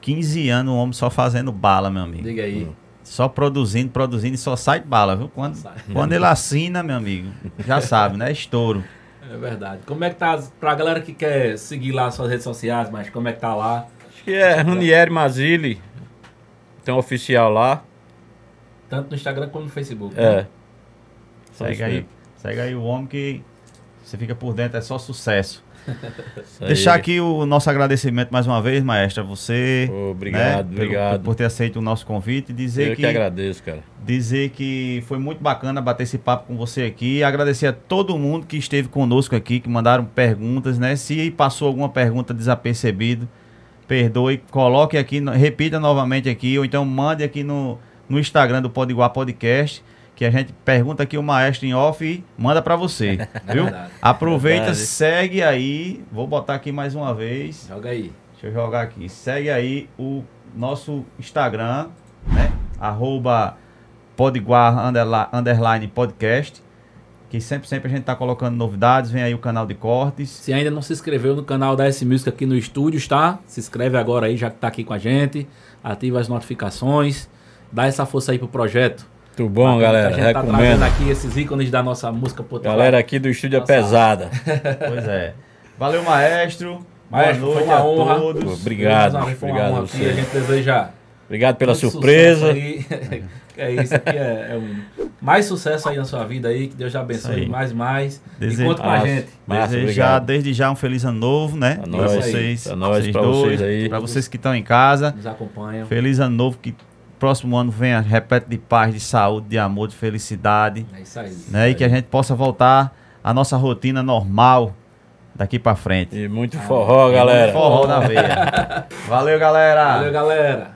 15 anos o homem só fazendo bala, meu amigo. Diga aí. Só produzindo, produzindo e só sai bala, viu? Quando, quando ele assina, meu amigo, já sabe, né? É estouro. É verdade. Como é que tá pra galera que quer seguir lá suas redes sociais, mas como é que tá lá? Acho que é Ranieri Mazili. Tem um oficial lá. Tanto no Instagram como no Facebook. É. Né? Segue aí. Segue aí o homem que você fica por dentro, é só sucesso. Deixar aqui o nosso agradecimento mais uma vez, maestra, você. Obrigado, né, obrigado. por ter aceito o nosso convite. Dizer Eu que, que agradeço, cara. Dizer que foi muito bacana bater esse papo com você aqui. Agradecer a todo mundo que esteve conosco aqui, que mandaram perguntas, né? Se passou alguma pergunta desapercebido, perdoe, coloque aqui, repita novamente aqui, ou então mande aqui no, no Instagram do Podiguar Podcast que a gente pergunta aqui o maestro em off e manda para você, é viu? Aproveita, Verdade. segue aí. Vou botar aqui mais uma vez. Joga aí. Deixa eu jogar aqui. Segue aí o nosso Instagram, né? Arroba podguar underline podcast. Que sempre, sempre a gente tá colocando novidades. Vem aí o canal de cortes. Se ainda não se inscreveu no canal da S Music aqui no estúdio, tá? Se inscreve agora aí, já que tá aqui com a gente. Ativa as notificações. Dá essa força aí pro projeto muito bom, Bacana galera. a gente Recomendo. tá trazendo aqui esses ícones da nossa música portuguesa. Galera aqui do estúdio é nossa. é pesada. pois é. Valeu, maestro. maestro Boa noite a honra. todos. Obrigado. Uma, obrigado honra A gente deseja Obrigado pela surpresa. é isso aqui é, é um... mais sucesso aí na sua vida aí, que Deus já abençoe mais mais. Dese... E conta com a gente. Desejar desde já um feliz ano novo, né? É para é vocês, para vocês, vocês, aí, para vocês que estão em casa. Nos acompanham. Feliz ano novo que próximo ano venha repleto de paz, de saúde, de amor, de felicidade. É isso aí. Né? E que a gente possa voltar à nossa rotina normal daqui para frente. E muito ah, forró, é galera. Muito forró na veia. Valeu, galera. Valeu, galera.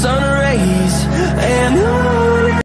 sunrise